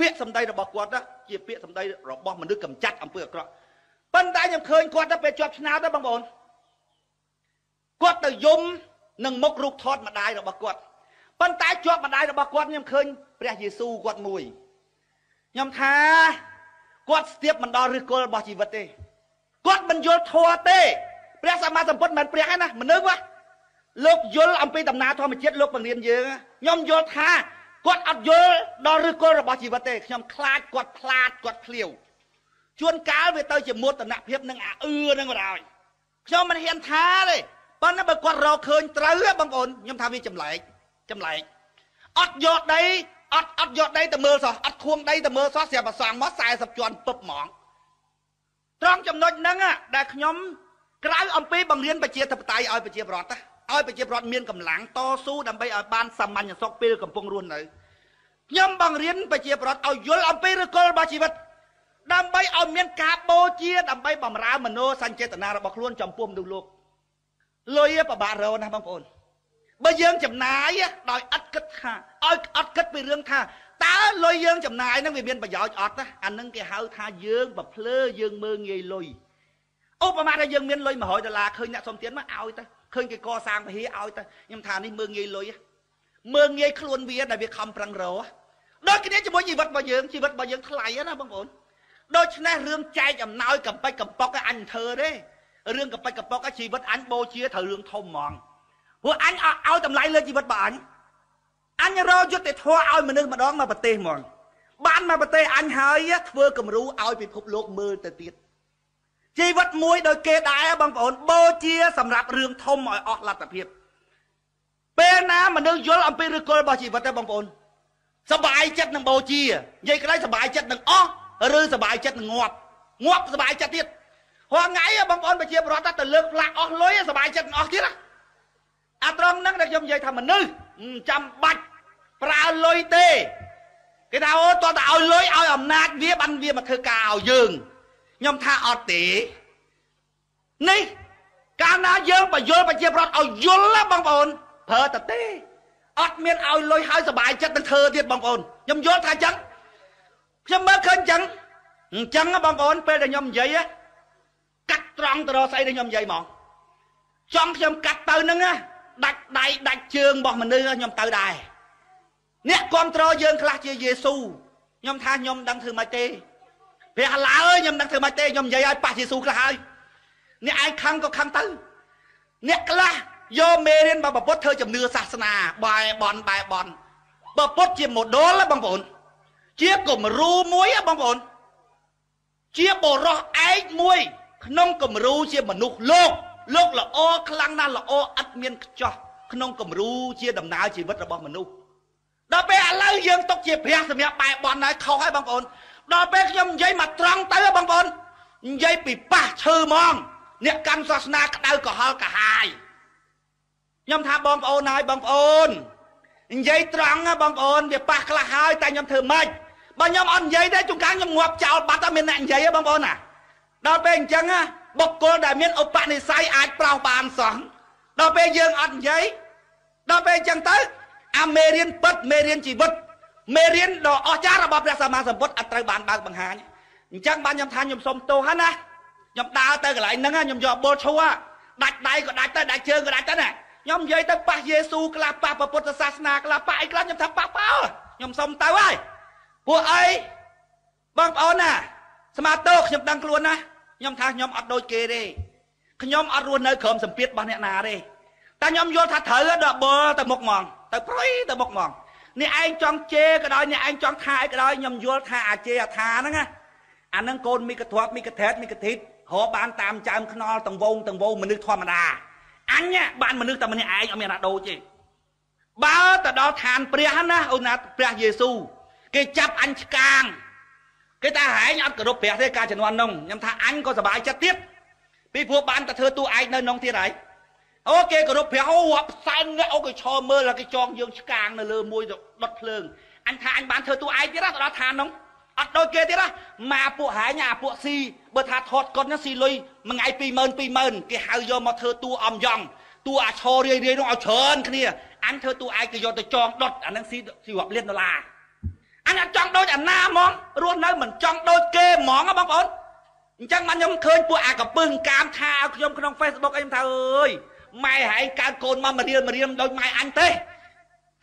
ពាក្យសម្ដីរបស់គាត់ជាពាក្យសម្ដីរបស់មនុស្សកម្ចាត់អំពើអាក្រក់ប៉ុន្តែខ្ញុំឃើញគាត់ទៅពេលជាប់ឆ្នោតទៅបងប្អូនគាត់ទៅយំនឹងមុខរូបថតម្ដាយរបស់គាត់ប៉ុន្តែជាប់ម្ដាយរបស់គាត់ខ្ញុំឃើញព្រះយេស៊ូវគាត់មួយខ្ញុំថាគាត់ស្ទាបមិនដល់ឫសគល់របស់ជីវិតទេគាត់មិនយល់ធម៌ទេព្រះសម្មាសម្ពុទ្ធមិនព្រះឯណាមនុស្សលោកយល់អំពីដំណើរធម្មជាតិលោកបង្រៀនយើងខ្ញុំយល់ថាគាត់អត់យល់ដល់ឫសគល់របស់ជីវិតទេខ្ញុំខ្លាចគាត់ផ្លាតគាត់ឃ្លាវ ជួនកាលវាទៅជាមោទនភាពនឹងអាអឺនឹងបណ្ដោយខ្ញុំមិនហ៊ានថាទេប៉ុន្តែបើគាត់រកឃើញត្រូវបងប្អូនខ្ញុំថាវាចម្លែកចម្លែកអត់យកដីអត់អត់យកដីទៅមើលសោះអត់ខួងដីទៅមើលសោះស្រាប់ប្រសងមក40ជាន់ពឹបហ្មងត្រង់ចំណុចហ្នឹងដែលខ្ញុំក្រៅអំពីបង្រៀនប្រជាធិបតេយ្យឲ្យប្រជាពលរដ្ឋឲ្យប្រជាពលរដ្ឋមានកម្លាំងតស៊ូដើម្បីឲ្យបានសាមញ្ញសុខពេលកំពុងរស់នៅខ្ញុំបង្រៀនប្រជាពលរដ្ឋឲ្យយល់អំពីឫសគល់របស់ជីវិត ដើម្បីឲ្យមានការបូជាដើម្បីបំរើមនោសញ្ចេតនារបស់ខ្លួន ចំពោះមនុស្សលោកលុយពិបាករកណាស់បងប្អូនបើយើងចំណាយដោយឥតគិតថាឲ្យអត់គិតពីរឿងថាតើលុយយើងចំណាយនឹងវាមានប្រយោជន៍អត់អានឹងគេហៅថាយើងបំភ្លឺយើងមើលងាយលុយឧបមាថាយើងមានលុយ100ដុល្លារឃើញអ្នកសុំទានមកឲ្យទៅឃើញគេកសាងពហិឲ្យទៅខ្ញុំថានេះមើលងាយលុយមើលងាយខ្លួនវាដែលវាខំប្រឹងរកដូចគ្នាជាមួយជីវិតរបស់យើង ជីវិតរបស់យើងថ្លៃណាបងប្អូនដូច្នេះរឿងចែកអំណោយកំប៉ិចកំប៉ុកអញធ្វើទេរឿងកំប៉ិចកំប៉ុកជីវិតអញបូជាត្រូវរឿងធំហ្មងព្រោះអញឲ្យតម្លៃលើជីវិតរបស់អញអញរយុត្តិធម៌ឲ្យមនុស្សម្ដងមកប្រទេសហ្មង បានមកប្រទេសអញហើយធ្វើគំរូឲ្យពិភពលោកមើលទៅទៀតជីវិតមួយដោយគេដែរ បងប្អូនបូជា សម្រាប់រឿងធំឲ្យអស់លទ្ធភាព ពេលណាមនុស្សយល់អំពីឫសគល់របស់ជីវិតទេបងប្អូនសบายចិត្តនឹងបូជានិយាយក្រៅសบายចិត្តនឹងអស់ឬសบายចិត្តនឹងងាប់ងាប់សบายចិត្តទៀតរាល់ថ្ងៃបងប្អូនប្រជាពលរដ្ឋទៅលើកផ្លាកអស់លុយសบายចិត្តនឹងអស់ទៀតណាអាត្រង់ហ្នឹងដែលខ្ញុំនិយាយថាមនុស្សមិនចាំបាច់ប្រើលុយទេគេថាអូតោះតែឲ្យលុយឲ្យ អំណាចវាបានវាមកធ្វើការឲ្យយើងខ្ញុំថាអត់ទេនេះកាលណាយើងបយល់ប្រជាប្រដ្ឋឲ្យយល់បងប្អូនប្រើតទេអត់មានឲ្យលុយឲ្យសុបាយចិត្តនឹងធ្វើទៀតបងប្អូនខ្ញុំយល់ថាអញ្ចឹងខ្ញុំមើលឃើញអញ្ចឹងអញ្ចឹងបងប្អូន ពេលដែលខ្ញុំនិយាយកាត់ត្រង់ទៅរកស្អីដែលខ្ញុំនិយាយមកចង់ខ្ញុំកាត់ទៅហ្នឹងណាដាច់ដៃដាច់ជើងរបស់មនុស្សខ្ញុំទៅដែរអ្នកគ្រប់គ្រងយើងខ្លះជាយេស៊ូខ្ញុំថាខ្ញុំដឹងធ្វើម៉េចទេព្រះឡាអើយខ្ញុំដឹងធ្វើម៉េចទេខ្ញុំនិយាយឲ្យប៉ះយេស៊ូខ្លះហើយអ្នកឯងខឹងក៏ខឹងទៅ អ្នកខ្លះយកមេរៀនបបពុទ្ធធ្វើជំនឿសាសនាបែបនបែបនបពុទ្ធជា model បងប្អូន ជាគំរូមួយបងប្អូន ជាបរោះឯកមួយ ក្នុងគំរូជាមនុស្សលោកលោកល្អខ្លាំងណាស់ល្អឥតមានខ្ចោះក្នុងគំរូជាដំណើរជីវិតរបស់មនុស្សដល់ពេលឥឡូវយើងຕົកជាព្រះសម្រាប់បែបបនហើយខុសហើយបងប្អូន ដល់ពេលខ្ញុំនិយាយមកត្រង់ទៅបងប្អូននិយាយពីប៉ះឈើហ្មង អ្នកកាន់សាសនាក្តៅក្រហល់កាហាយខ្ញុំថាបងប្អូនហើយបងប្អូននិយាយត្រង់ណាបងប្អូនវាប៉ះខ្លះហើយតែខ្ញុំធ្វើម៉េចបើខ្ញុំអត់និយាយទេជួនកាលខ្ញុំងាប់ចោលបាត់តែមានអ្នកនិយាយទេបងប្អូនណាដល់ពេលអញ្ចឹងណាបុគ្គលដែលមានឧបនិស្ស័យអាចប្រោសបានសោះដល់ពេលយើងអត់និយាយដល់ពេលអញ្ចឹងទៅអាមេរៀនពិតមេរៀនជីវិតមេរៀនដ៏អស្ចារ្យរបស់ព្រះសម្មាសម្ពុទ្ធអត់ត្រូវបានបើកបង្ហាញអញ្ចឹងបានខ្ញុំថាខ្ញុំសុំទោសណាខ្ញុំដើរទៅកន្លែងហ្នឹងខ្ញុំយកបោឈួរដាច់ដៃក៏ដាច់ទៅដាច់ជើងក៏ដាច់ទៅណាខ្ញុំនិយាយទៅប៉ះយេស៊ូខ្លះប៉ះពុទ្ធសាសនាខ្លះប៉ះអីខ្លះខ្ញុំថាប៉ះប៉ោខ្ញុំសុំទៅហើយពួកអីបងប្អូនណាស្មាតោខ្ញុំដឹងខ្លួនណាខ្ញុំថាខ្ញុំអត់ដូចគេទេខ្ញុំអត់រស់នៅក្រោមសម្ពាធរបស់អ្នកណាទេតែខ្ញុំយល់ថាត្រូវដល់បើទៅមុខហ្មងទៅប្រុយទៅមុខហ្មងអ្នកឯងចង់ជេរក៏ដោយអ្នកឯងចង់ថាអីក៏ដោយខ្ញុំយល់ថាអាជេរអាថាហ្នឹងណាអាហ្នឹងកូនមីកធ្រាប់មីកថេតមីកធីតហោបានតាមចើមខ្នល់ទាំងវងទាំងវងមនុស្សធម្មតាអញបានមនុស្សតែម្នាក់ឯងអត់មានណាដូចទេបើទៅដល់ឋានព្រះណាអូនណាព្រះយេស៊ូវគេចាប់អញឆ្កាងគេថាហែងអត់គោរពព្រះទេការជំនាន់នោះខ្ញុំថាអញក៏សប្បាយចិត្តទៀតពីព្រោះបានតែធ្វើតួឯងនៅក្នុងទៀតហើយអូគេគោរពព្រះអូរាប់សែនអូគេឈរមើលគេចងយើងឆ្កាងនៅលើមួយដុតភ្លើងអញថាអញបានធ្វើតួឯងទៀតដល់ឋាននោះអត់ដូចគេទៀតណាមកពួកហែងអាពួកស៊ីបើថាថតកុនស៊ីលុយមួយថ្ងៃ20000 20000គេហៅយកមកធ្វើតួអំយ៉ងតួអាឈររាយរាយនោះឲ្យច្រើនគ្នាអញធ្វើតួឯងគេយកទៅចងដុតអានឹងស៊ីស៊ីរាប់លានដុល្លារអញអត់ចង់ដូចអាណាហ្មងរស់នៅមិនចង់ដូចគេហ្មងបងប្អូនអញ្ចឹងមកខ្ញុំឃើញពួកអាកពឹងកាម ថាឲ្យខ្ញុំក្នុង Facebook អីខ្ញុំថាអើយម៉ែហែងកើតកូនមកមករៀលមករៀលដូចម៉ែអញទេ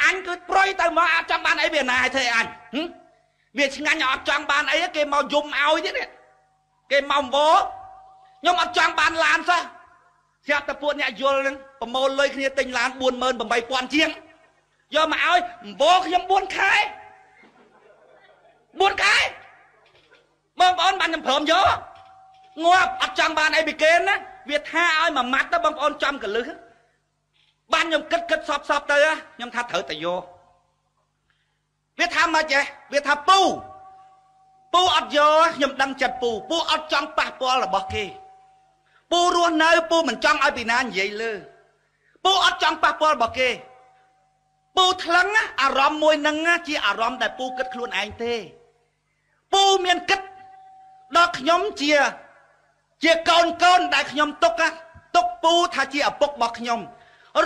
អញគឺប្រយទៅមកអត់ចង់បានអីវាណាឲ្យធ្វើអញវាឆ្ងាញ់អត់ចង់បានអីគេមកយំឲ្យទៀតគេមកអង្វរខ្ញុំអត់ចង់បានឡានសោះស្រាប់តែពួកអ្នកយល់នឹងប្រមូលលុយគ្នាទិញឡាន48000ជាងយកមកឲ្យអង្វរខ្ញុំ4ខែ4ខែបងប្អូនបានខ្ញុំព្រមយកងាប់អត់ចង់បានអីពីគេណាវាថាឲ្យមួយម៉ាត់ទៅបងប្អូនចំកលឹះបានខ្ញុំគិតគិតសពសពទៅខ្ញុំថាត្រូវតែយកវាថាមិនចេះវាថាពូពូអត់យកខ្ញុំដឹងចិត្តពូពូអត់ចង់ប៉ះពាល់របស់គេពូរស់នៅពូមិនចង់ឲ្យពីណានិយាយលើពូអត់ចង់ប៉ះពាល់របស់គេពូថ្លឹងអារម្មណ៍មួយនឹងជាអារម្មណ៍ដែលពូគិតខ្លួនឯងទេពូមានគិតដល់ខ្ញុំជាជាកូនកូនដែលខ្ញុំទុក ទុកពូថាជាឪពុករបស់ខ្ញុំ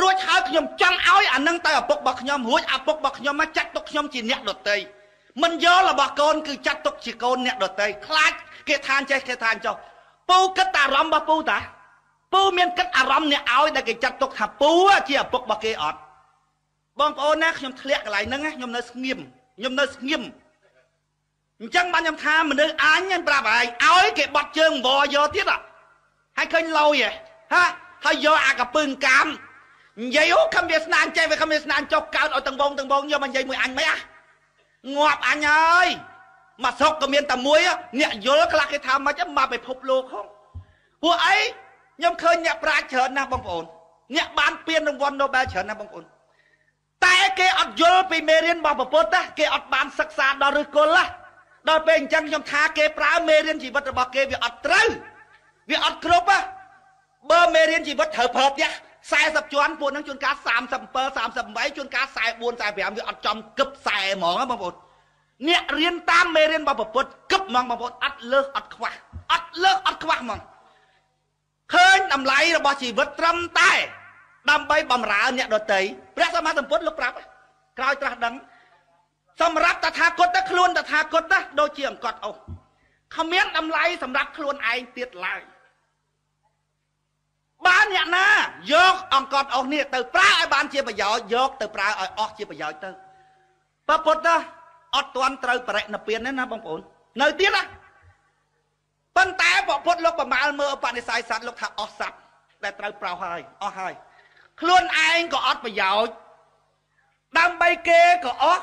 រួចហើយខ្ញុំចង់ឲ្យអានឹងទៅឪពុករបស់ខ្ញុំរួចឪពុករបស់ខ្ញុំមកចាត់ទុកខ្ញុំជាអ្នកដតីមិនយករបស់កូនគឺចាត់ទុកជាកូនអ្នកដតីខ្លាចគេថាចេះគេថាចោះពូគិតតែអារម្មណ៍របស់ពូតាពូមានគិតអារម្មណ៍អ្នកឲ្យដែលគេចាត់ទុកថាពូជាឪពុករបស់គេអត់បងប្អូនណាខ្ញុំធ្លាក់កន្លែងហ្នឹងខ្ញុំនៅស្ងៀមខ្ញុំនៅស្ងៀមអញ្ចឹងបានខ្ញុំថាមនុស្សអញហ្នឹងប្រាប់ឯងឲ្យគេបត់ជើងវរយកទៀតហ៎ហើយឃើញលយហ៎ហាហើយយកអាកពើងកាមនិយាយអូខំវាស្នានចេះវាខំវាស្នានចុះកើតឲ្យទាំងវងទាំងវងយកមកនិយាយមួយអញមិនអាងាប់អញហើយមកស្រុកក៏មានតែមួយ អ្នកយល់ខ្លះគេថាម៉េចមកពិភពលោកហងពួកអីខ្ញុំឃើញអ្នកប្រាជ្ញច្រើនណាស់បងប្អូន អ្នកបានពានរង្វាន់ Nobel ច្រើនណាស់បងប្អូនតែគេអត់យល់ពីមេរៀនរបស់ពុទ្ធទេគេអត់បានសិក្សាដល់ឫសគល់ទេដល់ពេលអញ្ចឹងខ្ញុំថាគេ ប្រើមេរៀនជីវិតរបស់គេវាអត់ត្រូវវាអត់គ្រប់ហ៎បើមេរៀនជីវិតត្រូវប្រើផ្ទះ40ជាន់ពួកនឹងជួនកាល37 38ជួនកាល44 45វាអត់ចំគឹប40ហ្មងបងប្អូនអ្នករៀនតាមមេរៀនរបស់ពុទ្ធគឹបហ្មងបងប្អូនអត់លើសអត់ខ្វះអត់លើសអត់ខ្វះហ្មងឃើញតម្លៃរបស់ជីវិតត្រឹមតែ ដើម្បីបំរើ អ្នកដទៃព្រះសម្មាសម្ពុទ្ធលោកប្រាប់ក្រោយត្រាស់ដឹងសម្រាប់តថាគតទៅខ្លួនតថាគតណាដូចជាអង្កត់អុសគ្មានតម្លៃសម្រាប់ខ្លួនឯងទៀតឡើយបានអ្នកណា យកអង្កត់អុសនេះទៅប្រើឲ្យបានជាប្រយោជន៍យក ទៅប្រើឲ្យអស់ជាប្រយោជន៍ទៅបើពុទ្ធអត់ទាន់ត្រូវបរិណិព្វានទេណាបងប្អូននៅទៀតណាប៉ុន្តែពពុទ្ធលោកប្រមាលមើលបនិស័យសัตว์លោកថាអស់សัตว์ដែលត្រូវប្រោសហើយអស់ហើយខ្លួនឯងក៏អត់ប្រយោជន៍ដើម្បីគេក៏អស់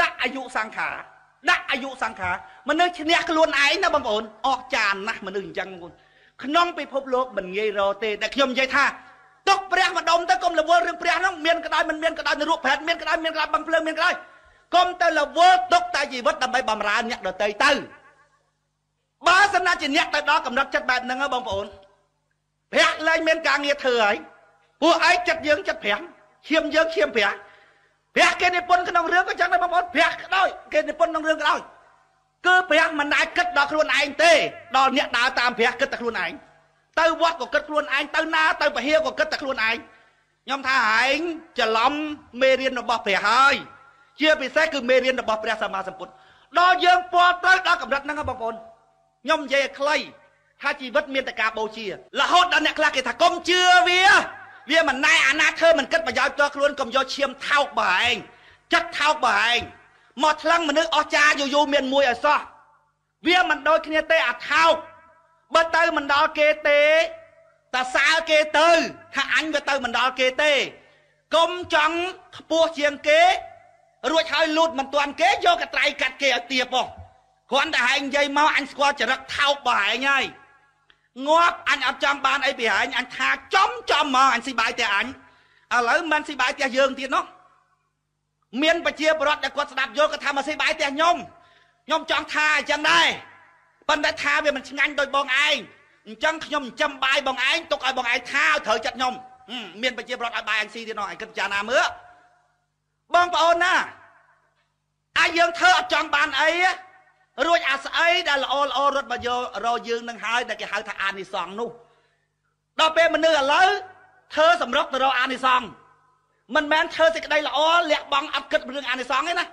ដាក់អាយុសង្ខារដាក់អាយុសង្ខារមនុស្សឈ្នះខ្លួនឯងណាបងប្អូនអស់ចាណាស់មនុស្សអញ្ចឹងបងប្អូនក្នុងពិភពលោកមិនងាយរកទេតែខ្ញុំនិយាយថាទុកព្រះម្ដុំទៅកុំរវល់រឿងព្រះហ្នឹងមានក្តៅមិនមានក្តៅនរោប្រែតមានក្តៅមានក្តៅបាំងភ្លើងមានក្តៅកុំទៅរវល់ទុកតែជីវិតដើម្បីបំរើអ្នកដទៃទៅបើសិនណាជាអ្នកទៅដល់កំណត់ចិត្តបែបហ្នឹងបងប្អូនព្រះលែងមានការងារធ្វើហើយពួកឯងចិត្តយើងចិត្តប្រាំឈាមយើងឈាមប្រាំព្រះគេនិពន្ធក្នុងរឿងក៏ចឹងដែរបងប្អូនព្រះក៏ដោយគេនិពន្ធក្នុងរឿងក៏ដោយគឺព្រះមិនអាចគិតដល់ខ្លួនឯងទេដល់អ្នកដើរតាមព្រះគិតតែខ្លួនឯងទៅវត្តក៏គិតខ្លួនឯងទៅណាទៅពហិរក៏គិតតែខ្លួនឯងខ្ញុំថាឯងច្រឡំមេរៀនរបស់ព្រះហើយជាពិសេសគឺមេរៀនរបស់ព្រះសម្មាសម្ពុទ្ធដល់យើងពាល់ត្រូវដល់កម្រិតហ្នឹងបងប្អូនខ្ញុំនិយាយឲ្យខ្លីថាជីវិតមានតែការបូជារហូតដល់អ្នកខ្លះគេថាកុំជឿវាវាមិនណែអាណាធ្វើមិនគិតប្រយោជន៍ផ្ទាល់ខ្លួនកុំយកឈាមថោកបើឯងចិត្តថោកបើឯងមកថ្លឹងមនុស្សអស់ចាយូយូមានមួយអសោះវាមិនដូចគ្នាទេអាថោកបើទៅមិនដល់គេទេតសើគេទៅថាអញវាទៅមិនដល់គេទេកុំចង់ខ្ពស់ជាងគេ រួចហើយលូតមិនទាន់គេយកកត្រៃកាត់គេឲ្យទាបហ៎គ្រាន់តែហែងនិយាយមកអញស្គាល់ចរិតថោកបើឯងហើយងាប់អញអត់ចង់បានអីពីហែងអញថាចំចំហ្មងអញស៊ីបាយតែអញឥឡូវមិនស៊ីបាយផ្ទះយើងទៀតនោះមានប្រជាពលរដ្ឋដែលគាត់ស្ដាប់យល់គាត់ថាមកស៊ីបាយផ្ទះខ្ញុំខ្ញុំចង់ថាអញ្ចឹងដែរប៉ុន្តែថាវាមិនឆ្ងាញ់ដោយបងឯងអញ្ចឹងខ្ញុំចិញ្ចឹមបាយបងឯងទុកឲ្យបងឯងថាឲ្យត្រូវចិត្តខ្ញុំ មានប្រជាពលរដ្ឋឲ្យបាយអញស៊ីទៀតនោះឯងគិតពិចារណាមើលបងប្អូនណាអាយយើងធ្វើអត់ចង់បានអីរួចអាស្អីដែលល្អល្អរត់មកយករកយើងនឹងហើយដែលគេហៅថាអានិសង្សនោះដល់ពេលមនុស្សឥឡូវធ្វើសម្រុកទៅរកអានិសង្សមិនមែនធ្វើសេចក្តីល្អលះបង់អត់គិតរឿងអានិសង្សទេណា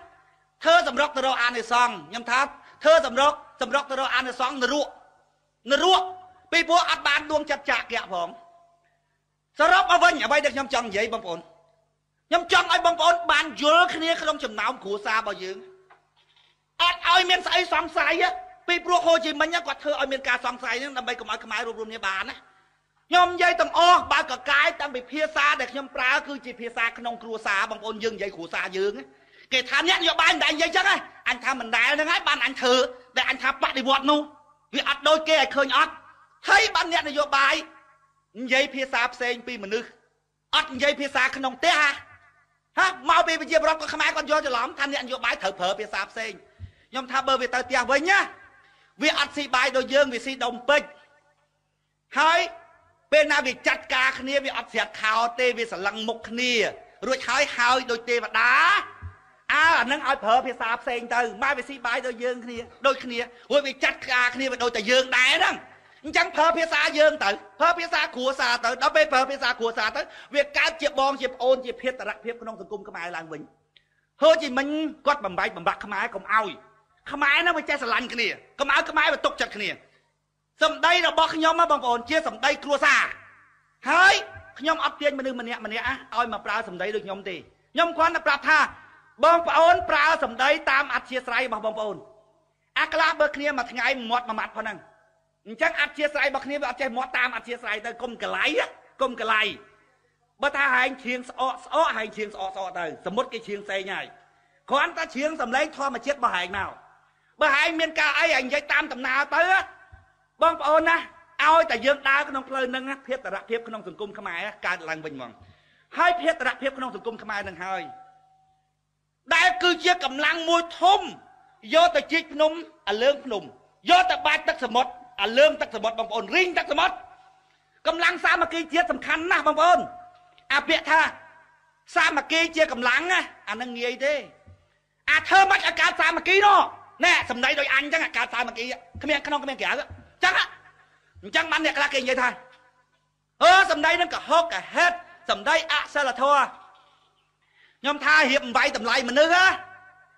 ធ្វើសម្រុកទៅរកអានិសង្សខ្ញុំថាធ្វើសម្រុកសម្រុកទៅរកអានិសង្សនរកនរកពីព្រោះអត់បានដួងចិត្តចាក់កៈផងសរុបមកវិញអ្វីដែលខ្ញុំចង់និយាយបងប្អូនខ្ញុំចង់ឲ្យបងប្អូនបានយល់គ្នាក្នុងចំណោមគ្រួសាររបស់យើងអត់ឲ្យមានស្អីសង្ស័យពីព្រោះហូជីមិញគាត់ធ្វើឲ្យមានការសង្ស័យនឹងដើម្បីកុំឲ្យខ្មែររួមរំគ្នាបានណាខ្ញុំនិយាយទាំងអស់បើកកាយតាំងពីភាសាដែលខ្ញុំប្រើគឺជាភាសាក្នុងគ្រួសារបងប្អូនយើងនិយាយគ្រួសារយើង គេថាអ្នកនយោបាយមិនដែលនិយាយចឹងឯងអញថាមិនដែលហ្នឹងហើយបានអញធ្វើដែលអញថាបដិវត្តនោះវាអត់ដូចគេឲ្យឃើញអត់ហើយបានអ្នកនយោបាយនិយាយភាសាផ្សេងពីមនុស្សអត់និយាយភាសាក្នុងផ្ទះហ៎មកពីប្រជាប្រដ្ឋក៏ខ្មែរគាត់យល់ច្រឡំថាអ្នកនយោបាយត្រូវប្រើភាសាផ្សេងខ្ញុំថាបើវាទៅផ្ទះវិញណាវាអត់ស៊ីបាយដូចយើងវាស៊ីដុំពេជ្រហើយពេលណាវាចាត់ការគ្នា វាអត់ស្រាក់ខោទេវាស្រឡឹងមុខគ្នា រួចហើយហើយដូចទេវតាអើអានឹងឲ្យប្រើភាសាផ្សេងទៅម៉ែវាស៊ីបាយដូចយើងគ្នាដូចគ្នារួចវាចាត់ការគ្នាវាដូចតែយើងដែរហ្នឹងអញ្ចឹងប្រើភាសាយើងទៅប្រើភាសាគ្រួសារទៅដល់ពេលប្រើភាសាគ្រួសារទៅវាកើតជាបងជាប្អូនជាភេទរៈភាពក្នុងសង្គមខ្មែរឡើងវិញហូជីមិញគាត់បំបែកបំបាក់ខ្មែរកុំឲ្យខ្មែរហ្នឹងវាចេះស្រឡាញ់គ្នាកម្អៅខ្មែរវាទុកចិត្តគ្នាសម្ដីរបស់ខ្ញុំបងប្អូន ជាសម្ដីគ្រួសារហើយខ្ញុំអត់ទាញមនុស្សម្នាក់ម្នាក់ឲ្យមកប្រើសម្ដីដូចខ្ញុំទេខ្ញុំគ្រាន់តែប្រាប់ថា បងប្អូនប្រើសម្ដីតាមអធិស្ស្រ័យរបស់បងប្អូនអាខ្លះបើគ្នាមួយថ្ងៃមាត់មួយម៉ាត់ផងហ្នឹងអញ្ចឹងអធិស្ស្រ័យរបស់គ្នាវាអត់ចេះមាត់តាមអធិស្ស្រ័យទៅគុំកលៃគុំកលៃបើថាហែងឈៀងស្អកស្អកហែងឈៀងស្អកស្អកទៅសមុទ្រគេឈៀងផ្សេងហើយគ្រាន់តែឈៀងសម្លេងធម្មជាតិរបស់ហែងមកបើឯងមានការអីឯងនិយាយតាមដំណើរទៅបងប្អូនណាឲ្យតែយើងដើរក្នុងផ្លូវនឹងណាភាពតរៈភាពក្នុងសង្គមខ្មែរកើតឡើងវិញហ្មងហើយភាពតរៈភាពក្នុងសង្គមខ្មែរនឹងហើយដែលគឺជាកម្លាំងមួយធំយកទៅជីកភ្នំអាលើងភ្នំយកទៅបាច់ទឹកសមុទ្រអាលើងទឹកសមុទ្របងប្អូនរីងទឹកសមុទ្រកម្លាំងសាមគ្គីជាតិសំខាន់ណាស់បងប្អូនអាពាក្យថាសាមគ្គីជាកម្លាំងណាអានឹងងាយទេអាធ្វើមិនឲ្យកើតសាមគ្គីនោះណែសំដីដោយអញចឹងកើតតាមអគីគ្មានក្នុងគ្មានក្រៅចឹងអញ្ចឹងបានអ្នកខ្លះគេនិយាយថាអឺសំដីនឹងកុហកកហេតសំដីអសិលធម៌ខ្ញុំថារៀបអំវាយតម្លៃមនុស្សណា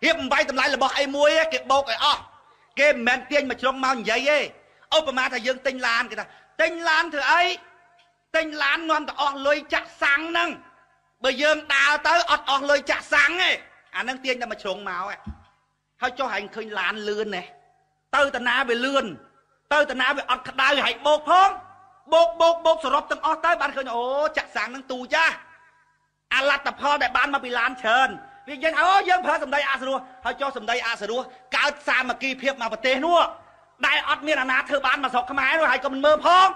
រៀបអំវាយតម្លៃរបស់អីមួយគេបោកឲ្យអស់គេមិនមែនទាញមកជ្រុងមកនិយាយទេឧបមាថាយើងទិញឡានគេថាទិញឡានធ្វើអីទិញឡាននាំទៅអស់លុយចាក់សាំងហ្នឹងបើយើងដើរទៅអត់អស់លុយចាក់សាំងទេអានឹងទាញតែមកជ្រុងមកឯងហើយចុះហែងឃើញឡានលឿនណែទៅតាណាវាលឿនទៅតាណាវាអត់ក្តៅហែងបោកផងបោកបោកបោកសរុបទាំងអស់ទៅបានឃើញអូចាក់សាំងនឹងទូចាស់អាលទ្ធផលដែលបានមកពីឡានច្រើនវាយើងអូយើងប្រើសម្ដី អសរោះហើយចុះសម្ដីអសរោះកើតសាមគ្គីភាពមកប្រទេសនោះដែលអត់មានអាណាធ្វើបានមកស្រុកខ្មែរនោះហើយក៏មិនមើលផង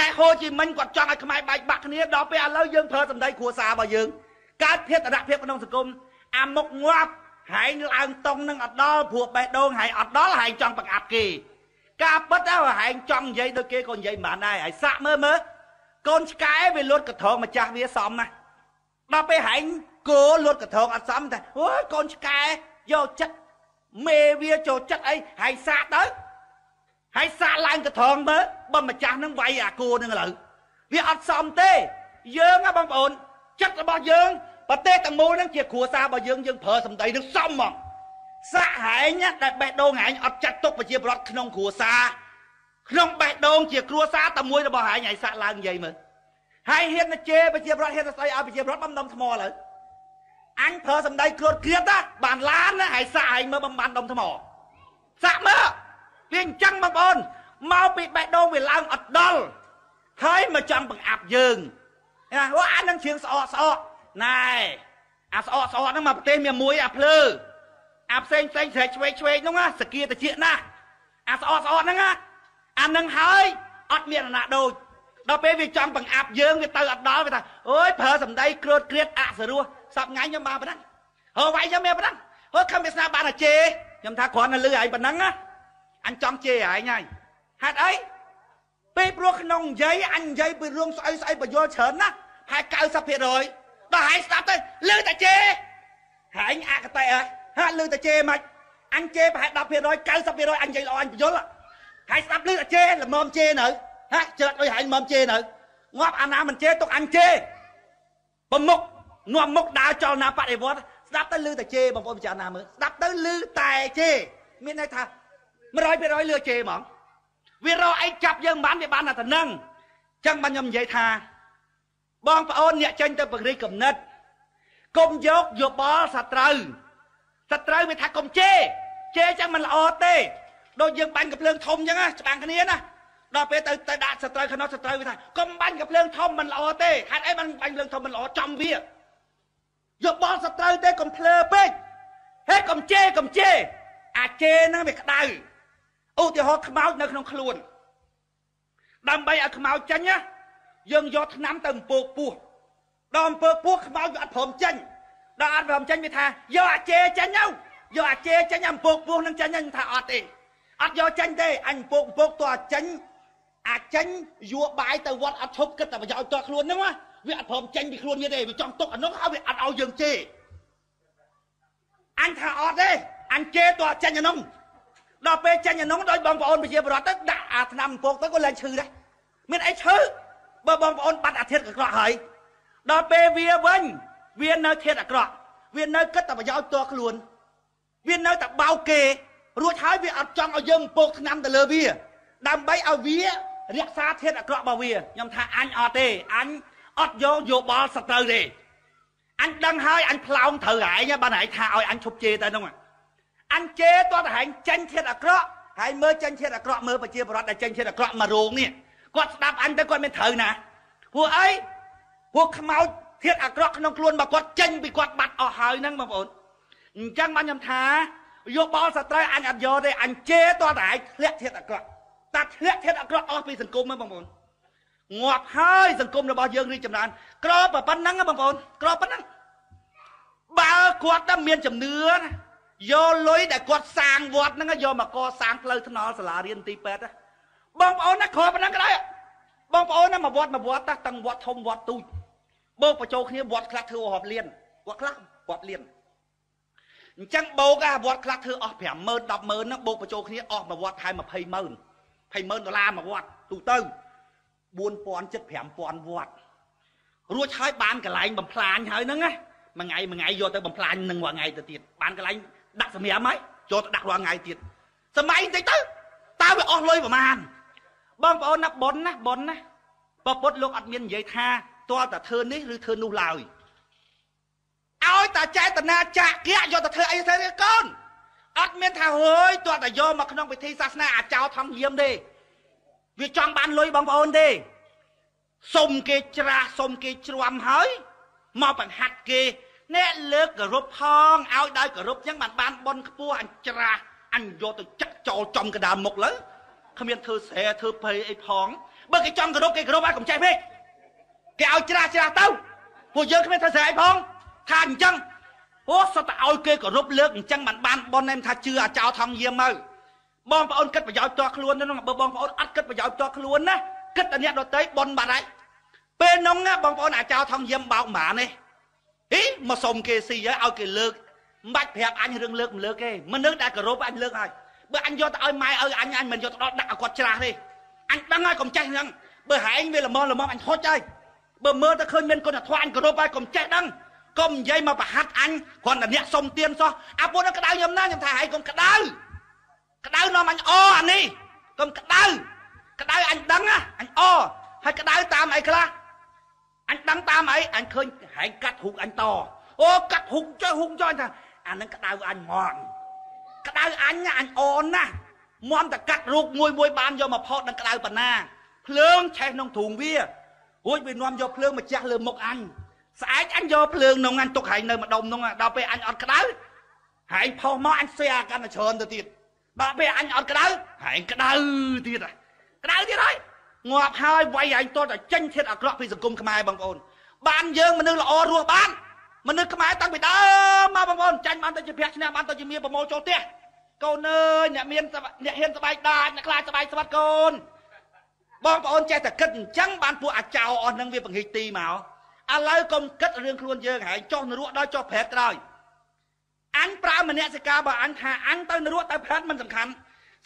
ដែលហូជីមិញគាត់ចង់ឲ្យខ្មែរបែកបាក់គ្នាដល់ពេលឥឡូវយើងប្រើសម្ដីគ្រួសាររបស់យើងកើតភាពតរៈភាពក្នុងសង្គមអាមុខងាប់ហែងឡើងតុងនឹងអត់ដល់ព្រោះបេះដូងហែងអត់ដល់ហែងចង់បង្អាក់គេការពិតទៅហែងចង់និយាយដូចគេក៏និយាយមិនបានដែរហើយសាក់មើលមើលកូនឆ្កែវាលួតកន្ទងម្ចាស់វាសំណាដល់ពេលហែងគោលួតកន្ទងអត់សំតែអូយកូនឆ្កែយកចិត្តមេវាចូលចិត្តអីហែងសាក់ទៅហែងសាក់ឡើងកន្ទងមើលបើម្ចាស់នឹងវាយអាគោនឹងឥឡូវវាអត់សំទេយើងណាបងប្អូនចិត្តរបស់យើងប្រទេសទាំងមូលហ្នឹងជាគ្រួសាររបស់យើងយើងប្រើសម្ដីនឹងសមហ្មងសាក់ហែងដែលបេះដូងហែងអត់ចាត់ទុកប្រជាប្រដ្ឋក្នុងគ្រួសារក្នុងបេះដូងជាគ្រួសារតែមួយរបស់ហែងហែងសាក់ឡើងនិយាយមើលហើយហ៊ានជេរប្រជាប្រដ្ឋហ៊ានស្អីឲ្យប្រជាប្រដ្ឋបំដំថ្មឥឡូវអញប្រើសម្ដីគ្រោតគ្រៀតបានឡានហើយសាក់ហែងមើលបំបានដំថ្មសាក់មើលវាអញ្ចឹងបងប្អូនមកពីបេះដូងវាឡើងអត់ដល់ហើយមកចង់បង្អាប់យើងណាអូអានឹងជើងស្អកស្អកណែអាស្អកស្អកហ្នឹងមកប្រទេសមានមួយអាភ្លឺអាផ្សេងផ្សេងស្រែកឆ្វេងឆ្វេងហ្នឹងណាសគាតិចណាស់អាស្អកស្អកហ្នឹងណាអានឹងហើយអត់មានអណាដូចដល់ពេលវាចង់បង្អាប់យើងវាទៅអត់ដល់វាថាអូយប្រើសម្ដីក្រោតក្រៀតអសរោះសពថ្ងៃខ្ញុំបានប៉ុណ្ណឹងហៅវាយខ្ញុំមានប៉ុណ្ណឹងហូខំវាស្នាបានអាជេខ្ញុំថាគ្រាន់តែលឺឯងប៉ុណ្ណឹងណាអញចង់ជេរឯងហើយហេតុអីពេលព្រោះក្នុងនិយាយអញនិយាយពីរឿងស្អីស្អីបញ្យល់ច្រើនណាស់ហើយ90%ដល់ឯងស្ដាប់ទៅលឺតាជេហើយអកតេហើយហាក់លឺតាជេមិនអញជេប្រហែល10% 90%អញនិយាយល្អអញបញ្យល់ហើយស្ដាប់លឺតាជេល្មមជេនៅហាក់ច្រត់អុយហើយល្មមជេនៅងាប់អាណាមិនជេទុកអញជេបំមុខងំមុខដើរចលនាបដិវត្តស្ដាប់ទៅលឺតាជេបងប្អូនពិចារណាមើលស្ដាប់ទៅលឺតែជេមានន័យថា100%លឺជេហ្មងវារកឯងចាប់យើងបានវាបានតែនឹងចឹងបានខ្ញុំនិយាយថាបងប្អូនអ្នកចេញទៅពង្រីកគំនិតកុំយកយោបល់សត្រូវ សត្រូវវាថាកុំជេរជេរចឹងមិនល្អទេ ដូចយើងបាញ់កំភ្លើងធំចឹងណាច្បាំងគ្នាណាដល់ពេលទៅទៅដាក់សត្រូវក្នុងសត្រូវវាថាកុំបាញ់កំភ្លើងធំមិនល្អទេហេតុអីបាញ់បាញ់កំភ្លើងធំមិនល្អចំវាយោបល់សត្រូវទេកុំភ្លើពេកហេកុំជេរកុំជេរអាជេរហ្នឹងវាក្តៅឧទាហរណ៍ខ្មោចនៅក្នុងខ្លួន ដើម្បីឲ្យខ្មោចចេញណាយើងយកឆ្នាំទៅអំពើពោះដល់អំពើពោះខ្មោចវាអត់ព្រមចេញដល់អត់ព្រមចេញវាថាយកអាចេចេញទៅយកអាចេចេញអំពើពោះនឹងចេញខ្ញុំថាអត់ទេអត់យកចេញទេអញអំពើពោះតោះចេញអាចេញយួបាយទៅវត្តអត់ឈប់គិតតែប្រយោជន៍តខ្លួនហ្នឹងណាវាអត់ព្រមចេញពីខ្លួនវាទេវាចង់ទុកអានោះឲ្យវាអត់ឲ្យយើងជេរអញថាអត់ទេអញជេរតោះចេញអានោះដល់ពេលចេញអានោះដោយបងប្អូនប្រជាពលរដ្ឋទៅដាក់អាឆ្នាំពកទៅក៏លែងឈឺដែរមានអីឈឺបើបងប្អូនបាត់អាធិធអាក្រក់ហើយដល់ពេលវាវិញវានៅធាតអាក្រក់វានៅគិតតែប្រយោជន៍តខ្លួនវានៅតែបោកគេ រួចហើយវាអត់ចង់ឲ្យយើងពោកឆ្នាំទៅលើវា ដើម្បីឲ្យវា រក្សាធាតអាក្រក់របស់វាខ្ញុំថាអញអត់ទេអញអត់យកយោបល់សត្រូវទេអញដឹងហើយអញផ្លោងត្រូវហើយបានហើយថាឲ្យអញឈប់ជេរទៅហ្នឹងអញជេរតោះតែហែងចាញ់ធាតអាក្រក់ហើយមើលចាញ់ធាតអាក្រក់មើលប្រជាប្រដ្ឋដែលចាញ់ធាតអាក្រក់មករោងនេះគាត់ស្ដាប់អញទៅគាត់មានត្រូវណាពួកអីពួកខ្មោចធាតអាក្រក់ក្នុងខ្លួនរបស់គាត់ចេញពីគាត់បាត់អស់ហើយហ្នឹងបងប្អូនអញ្ចឹងបានខ្ញុំថាយោបល់សត្រូវអញអត់យកទេអញជេរតតែឯងធ្លាក់ធាតអាក្រក់តាធ្លាក់ធាតអាក្រក់អស់ពីសង្គមហ្នឹងបងប្អូនងាប់ហើយ សង្គមរបស់យើងរីកចម្រើនក្របប៉ុណ្ណឹងបងប្អូនក្របប៉ុណ្ណឹងបើគាត់តែមានជំនឿណាយកលុយដែលគាត់សាងវត្តហ្នឹងយកមកកសាងផ្លូវថ្នល់សាលារៀនទីពេទ្យណាបងប្អូនណាក្រប៉ុណ្ណឹងក៏ដោយបងប្អូនណាមកវត្តមកវត្តតាំងវត្តធំវត្តទូចបើបញ្ចូលគ្នាវត្តខ្លះធ្វើរាប់លានវត្តខ្លះវត្តលានអញ្ចឹងបោកអាវត្តខ្លះធ្វើអស់50000 100000ហ្នឹងបោកបញ្ចូលគ្នាអស់មួយវត្តថែម20000 20000ដុល្លារមួយវត្តទូទៅ4000ចិត្ត5000វត្តរួចហើយបានកន្លែងបំផ្លាញហើយហ្នឹងណាមួយថ្ងៃមួយថ្ងៃយកទៅបំផ្លាញនឹងរាល់ថ្ងៃទៅទៀតបានកន្លែង ដាក់សម្រាប់ហើយចូលទៅដាក់រាល់ថ្ងៃទៀតសម័យបន្តិចទៅតើវាអស់លុយប្រមាណបងប្អូនណាប៉ុនណាប៉ុនណាពពុទ្ធលោកអត់មាននិយាយថាទាល់តែធ្វើនេះឬធ្វើនោះឡើយឲ្យតែចេតនាចាក់គៈយកទៅធ្វើអីទៅកូនអត់មានថាហួយទាល់តែយកមកក្នុងពិធីសាសនាអាចោថំយាមទេវាចង់បានលុយបងប្អូនទេសុំគេច្រាស់សុំគេជ្រាំហើយមកបង្ហាត់គេ អ្នកលើកគោរពផងឲ្យដោយគោរពចឹងបានបានប៉ុនខ្ពស់អញច្រាស់អញយកទៅចាក់ចោលចំកដាលមុខលើគ្មានធ្វើស្រែធ្វើភ័យអីផងបើគេចង់គោរពគេគោរពឲ្យកុំចេះពេកគេឲ្យច្រាស់ច្រាស់ទៅពួកយើងគ្មានធ្វើស្រែអីផងថាអញ្ចឹងអូសតើឲ្យគេគោរពលើកអញ្ចឹងបានបានប៉ុនឯងថាជឿអាចោថងយាមមកបងប្អូនគិតប្រយោជន៍ផ្ទាល់ខ្លួនហ្នឹងបើបងប្អូនអត់គិតប្រយោជន៍ផ្ទាល់ខ្លួនណាគិតតែអ្នកដតីប៉ុនបាត់ហើយពេលនោះណាបងប្អូនអាចោថងយាមបោកម៉ានេះអីមកសុំគេស៊ីឲ្យគេលើកមិនបាច់ប្រាប់អញរឿងលើកមិនលើកទេមនុស្សដែលគោរពអញលើកហើយបើអញយកទៅឲ្យម៉ែឲ្យអញអញមិនយកទៅដល់ដាក់ឲ្យគាត់ច្រាស់ទេអញដឹងហើយកុំចេះហ្នឹងបើហែងវាល្មមល្មមអញហុចហើយបើមើលទៅឃើញមានគុណធម៌អញគោរពហើយកុំចេះដឹងកុំនិយាយមកប្រហាត់អញគ្រាន់តែអ្នកសុំទៀនសោះអាពុទ្ធក្តៅខ្ញុំណាខ្ញុំថាហែងកុំក្តៅក្តៅនាំអញអអានេះកុំក្តៅក្តៅអញដឹងណាអញអហើយក្តៅតាមអីខ្លះអញដឹងតាមអីអញឃើញហែងកាត់ហុកអញតអូកាត់ហុកចុះហុកចុះអញថាអានឹងក្តៅអញហ្មងក្តៅអញអញអូនណាស់មមតកាត់រូបមួយមួយបានយកមកផុតនឹងក្តៅប៉ុណ្ណាភ្លើងឆេះក្នុងទ្រូងវារួចវានាំយកភ្លើងមកចាស់លើមុខអញស្អែកអញយកភ្លើងនោះអញទុកហែងនៅម្ដុំនោះដល់ពេលអញអត់ក្តៅហែងផុសមកអញសេអាកាន់តែច្រើនទៅទៀតដល់ពេលអញអត់ក្តៅហែងក្តៅទៀតក្តៅទៀតហើយងាប់ហើយវាយហែងតតចេញធាតអាក្រក់ពីសង្គមខ្មែរបងប្អូន បានយើងមនុស្សល្អរស់បានមនុស្សខ្មែរតាំងពីដើមមកបងប្អូនចាញ់បានទៅជាប្រាក់ឈ្នះបានទៅជាមានប្រមូលចូលផ្ទះកូនអើយអ្នកមានអ្នកហ៊ានស្បែកដាចអ្នកខ្លាចស្បែកស្វាត់កូនបងប្អូនចេះតែគិតអញ្ចឹងបានពួកអាចោអស់នឹងវាពង្រីកទីមកឥឡូវកុំគិតរឿងខ្លួនយើងហើយចុះនរកដល់ចុះប្រែតក្រោយអញប្រើមនសិការបើអញថាអញទៅនរកទៅប្រែតមិនសំខាន់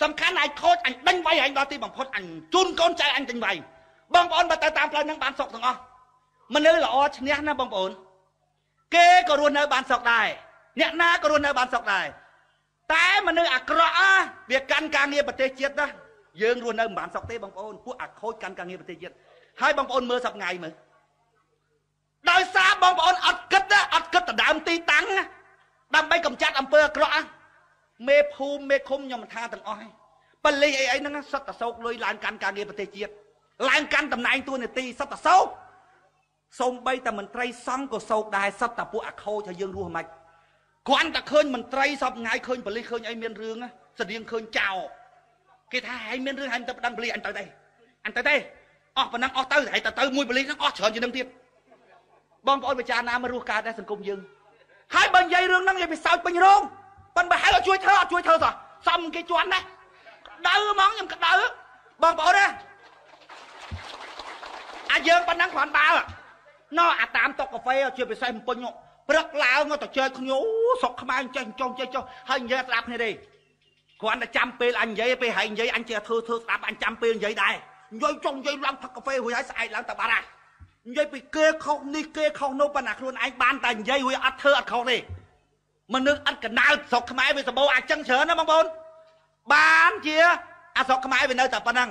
សំខាន់អញខូចអញដេញវាយអញដល់ទីបំផុតអញជូនកូនចៅអញដេញវាយបងប្អូនបើទៅតាមផ្លូវហ្នឹងបានសុខទាំងអស់មនុស្សល្អឈ្នះណាបងប្អូនគេក៏រស់នៅបានសុខដែរអ្នកណាក៏រស់នៅបានសុខដែរតែមនុស្សអាក្រក់វាកាន់ការងារប្រទេសជាតិណាយើងរស់នៅមិនបានសុខទេបងប្អូនពួកអាខូចកាន់ការងារប្រទេសជាតិហើយបងប្អូនមើលសប្ងៃមើលដោយសារបងប្អូនអត់គិតអត់គិតដដើមទីតាំងដើម្បីកម្ចាត់អំពើអាក្រក់មេភូមិមេឃុំខ្ញុំមិនថាទាំងអស់បលិអីអីហ្នឹងសត្វតសោកលុយឡើងកាន់ការងារប្រទេសជាតិឡើងកាន់តំណែងទួលនីតិសត្វតសោកសូម្បីតែមន្ត្រីសង្ឃក៏សោកដែរសត្វតាពួកអាខោថាយើងរស់មិនខ្វាន់តែឃើញមន្ត្រីសពថ្ងៃឃើញប៉ូលីសឃើញអីមានរឿងស្តៀងឃើញចោលគេថាហើយមានរឿងហើយទៅបដិងប៉ូលីសអញទៅទេអញទៅទេអស់ប៉ុណ្ណឹងអស់ទៅហើយទៅទៅមួយប៉ូលីសហ្នឹងអស់ច្រើនជាងនឹងទៀតបងប្អូនប្រជាណាមករស់កើតដែរសង្គមយើងហើយបើនិយាយរឿងហ្នឹងនិយាយពីសោចពេញរោងប៉ុន្តែហើយអត់ជួយធ្វើអត់ជួយធ្វើសោះសំគេជន់ណាស់ដៅហ្មងខ្ញុំក្តៅបងប្អូនណាអាយើងប៉ុណ្ណឹងគ្រាន់បើណោះអាតាមតុកកាហ្វេជាពិសេសពេញព្រឹកឡើងទៅជើខ្ញុំស្រុកខ្មែរចេះចុះចេះចុះហើយនិយាយស្ដាប់គ្នាទេគ្រាន់តែចាំពេលអញនិយាយពេលហើយនិយាយអញចេះធ្វើធ្វើស្ដាប់អញចាំពេលនិយាយដែរនិយាយចុងនិយាយឡើងផឹកកាហ្វេរួចហើយស្អែកឡើងទៅបាត់ហើយនិយាយពីគេខុសនេះគេខុសនោះប៉ុន្តែខ្លួនឯងបានតែនិយាយរួចអត់ធ្វើអត់ខុសទេមនុស្សអត់កណ្ដាលស្រុកខ្មែរវាសម្បូរអាចឹងច្រើនណាបងប្អូនបានជាអាស្រុកខ្មែរវានៅតែប៉ុណ្ណឹង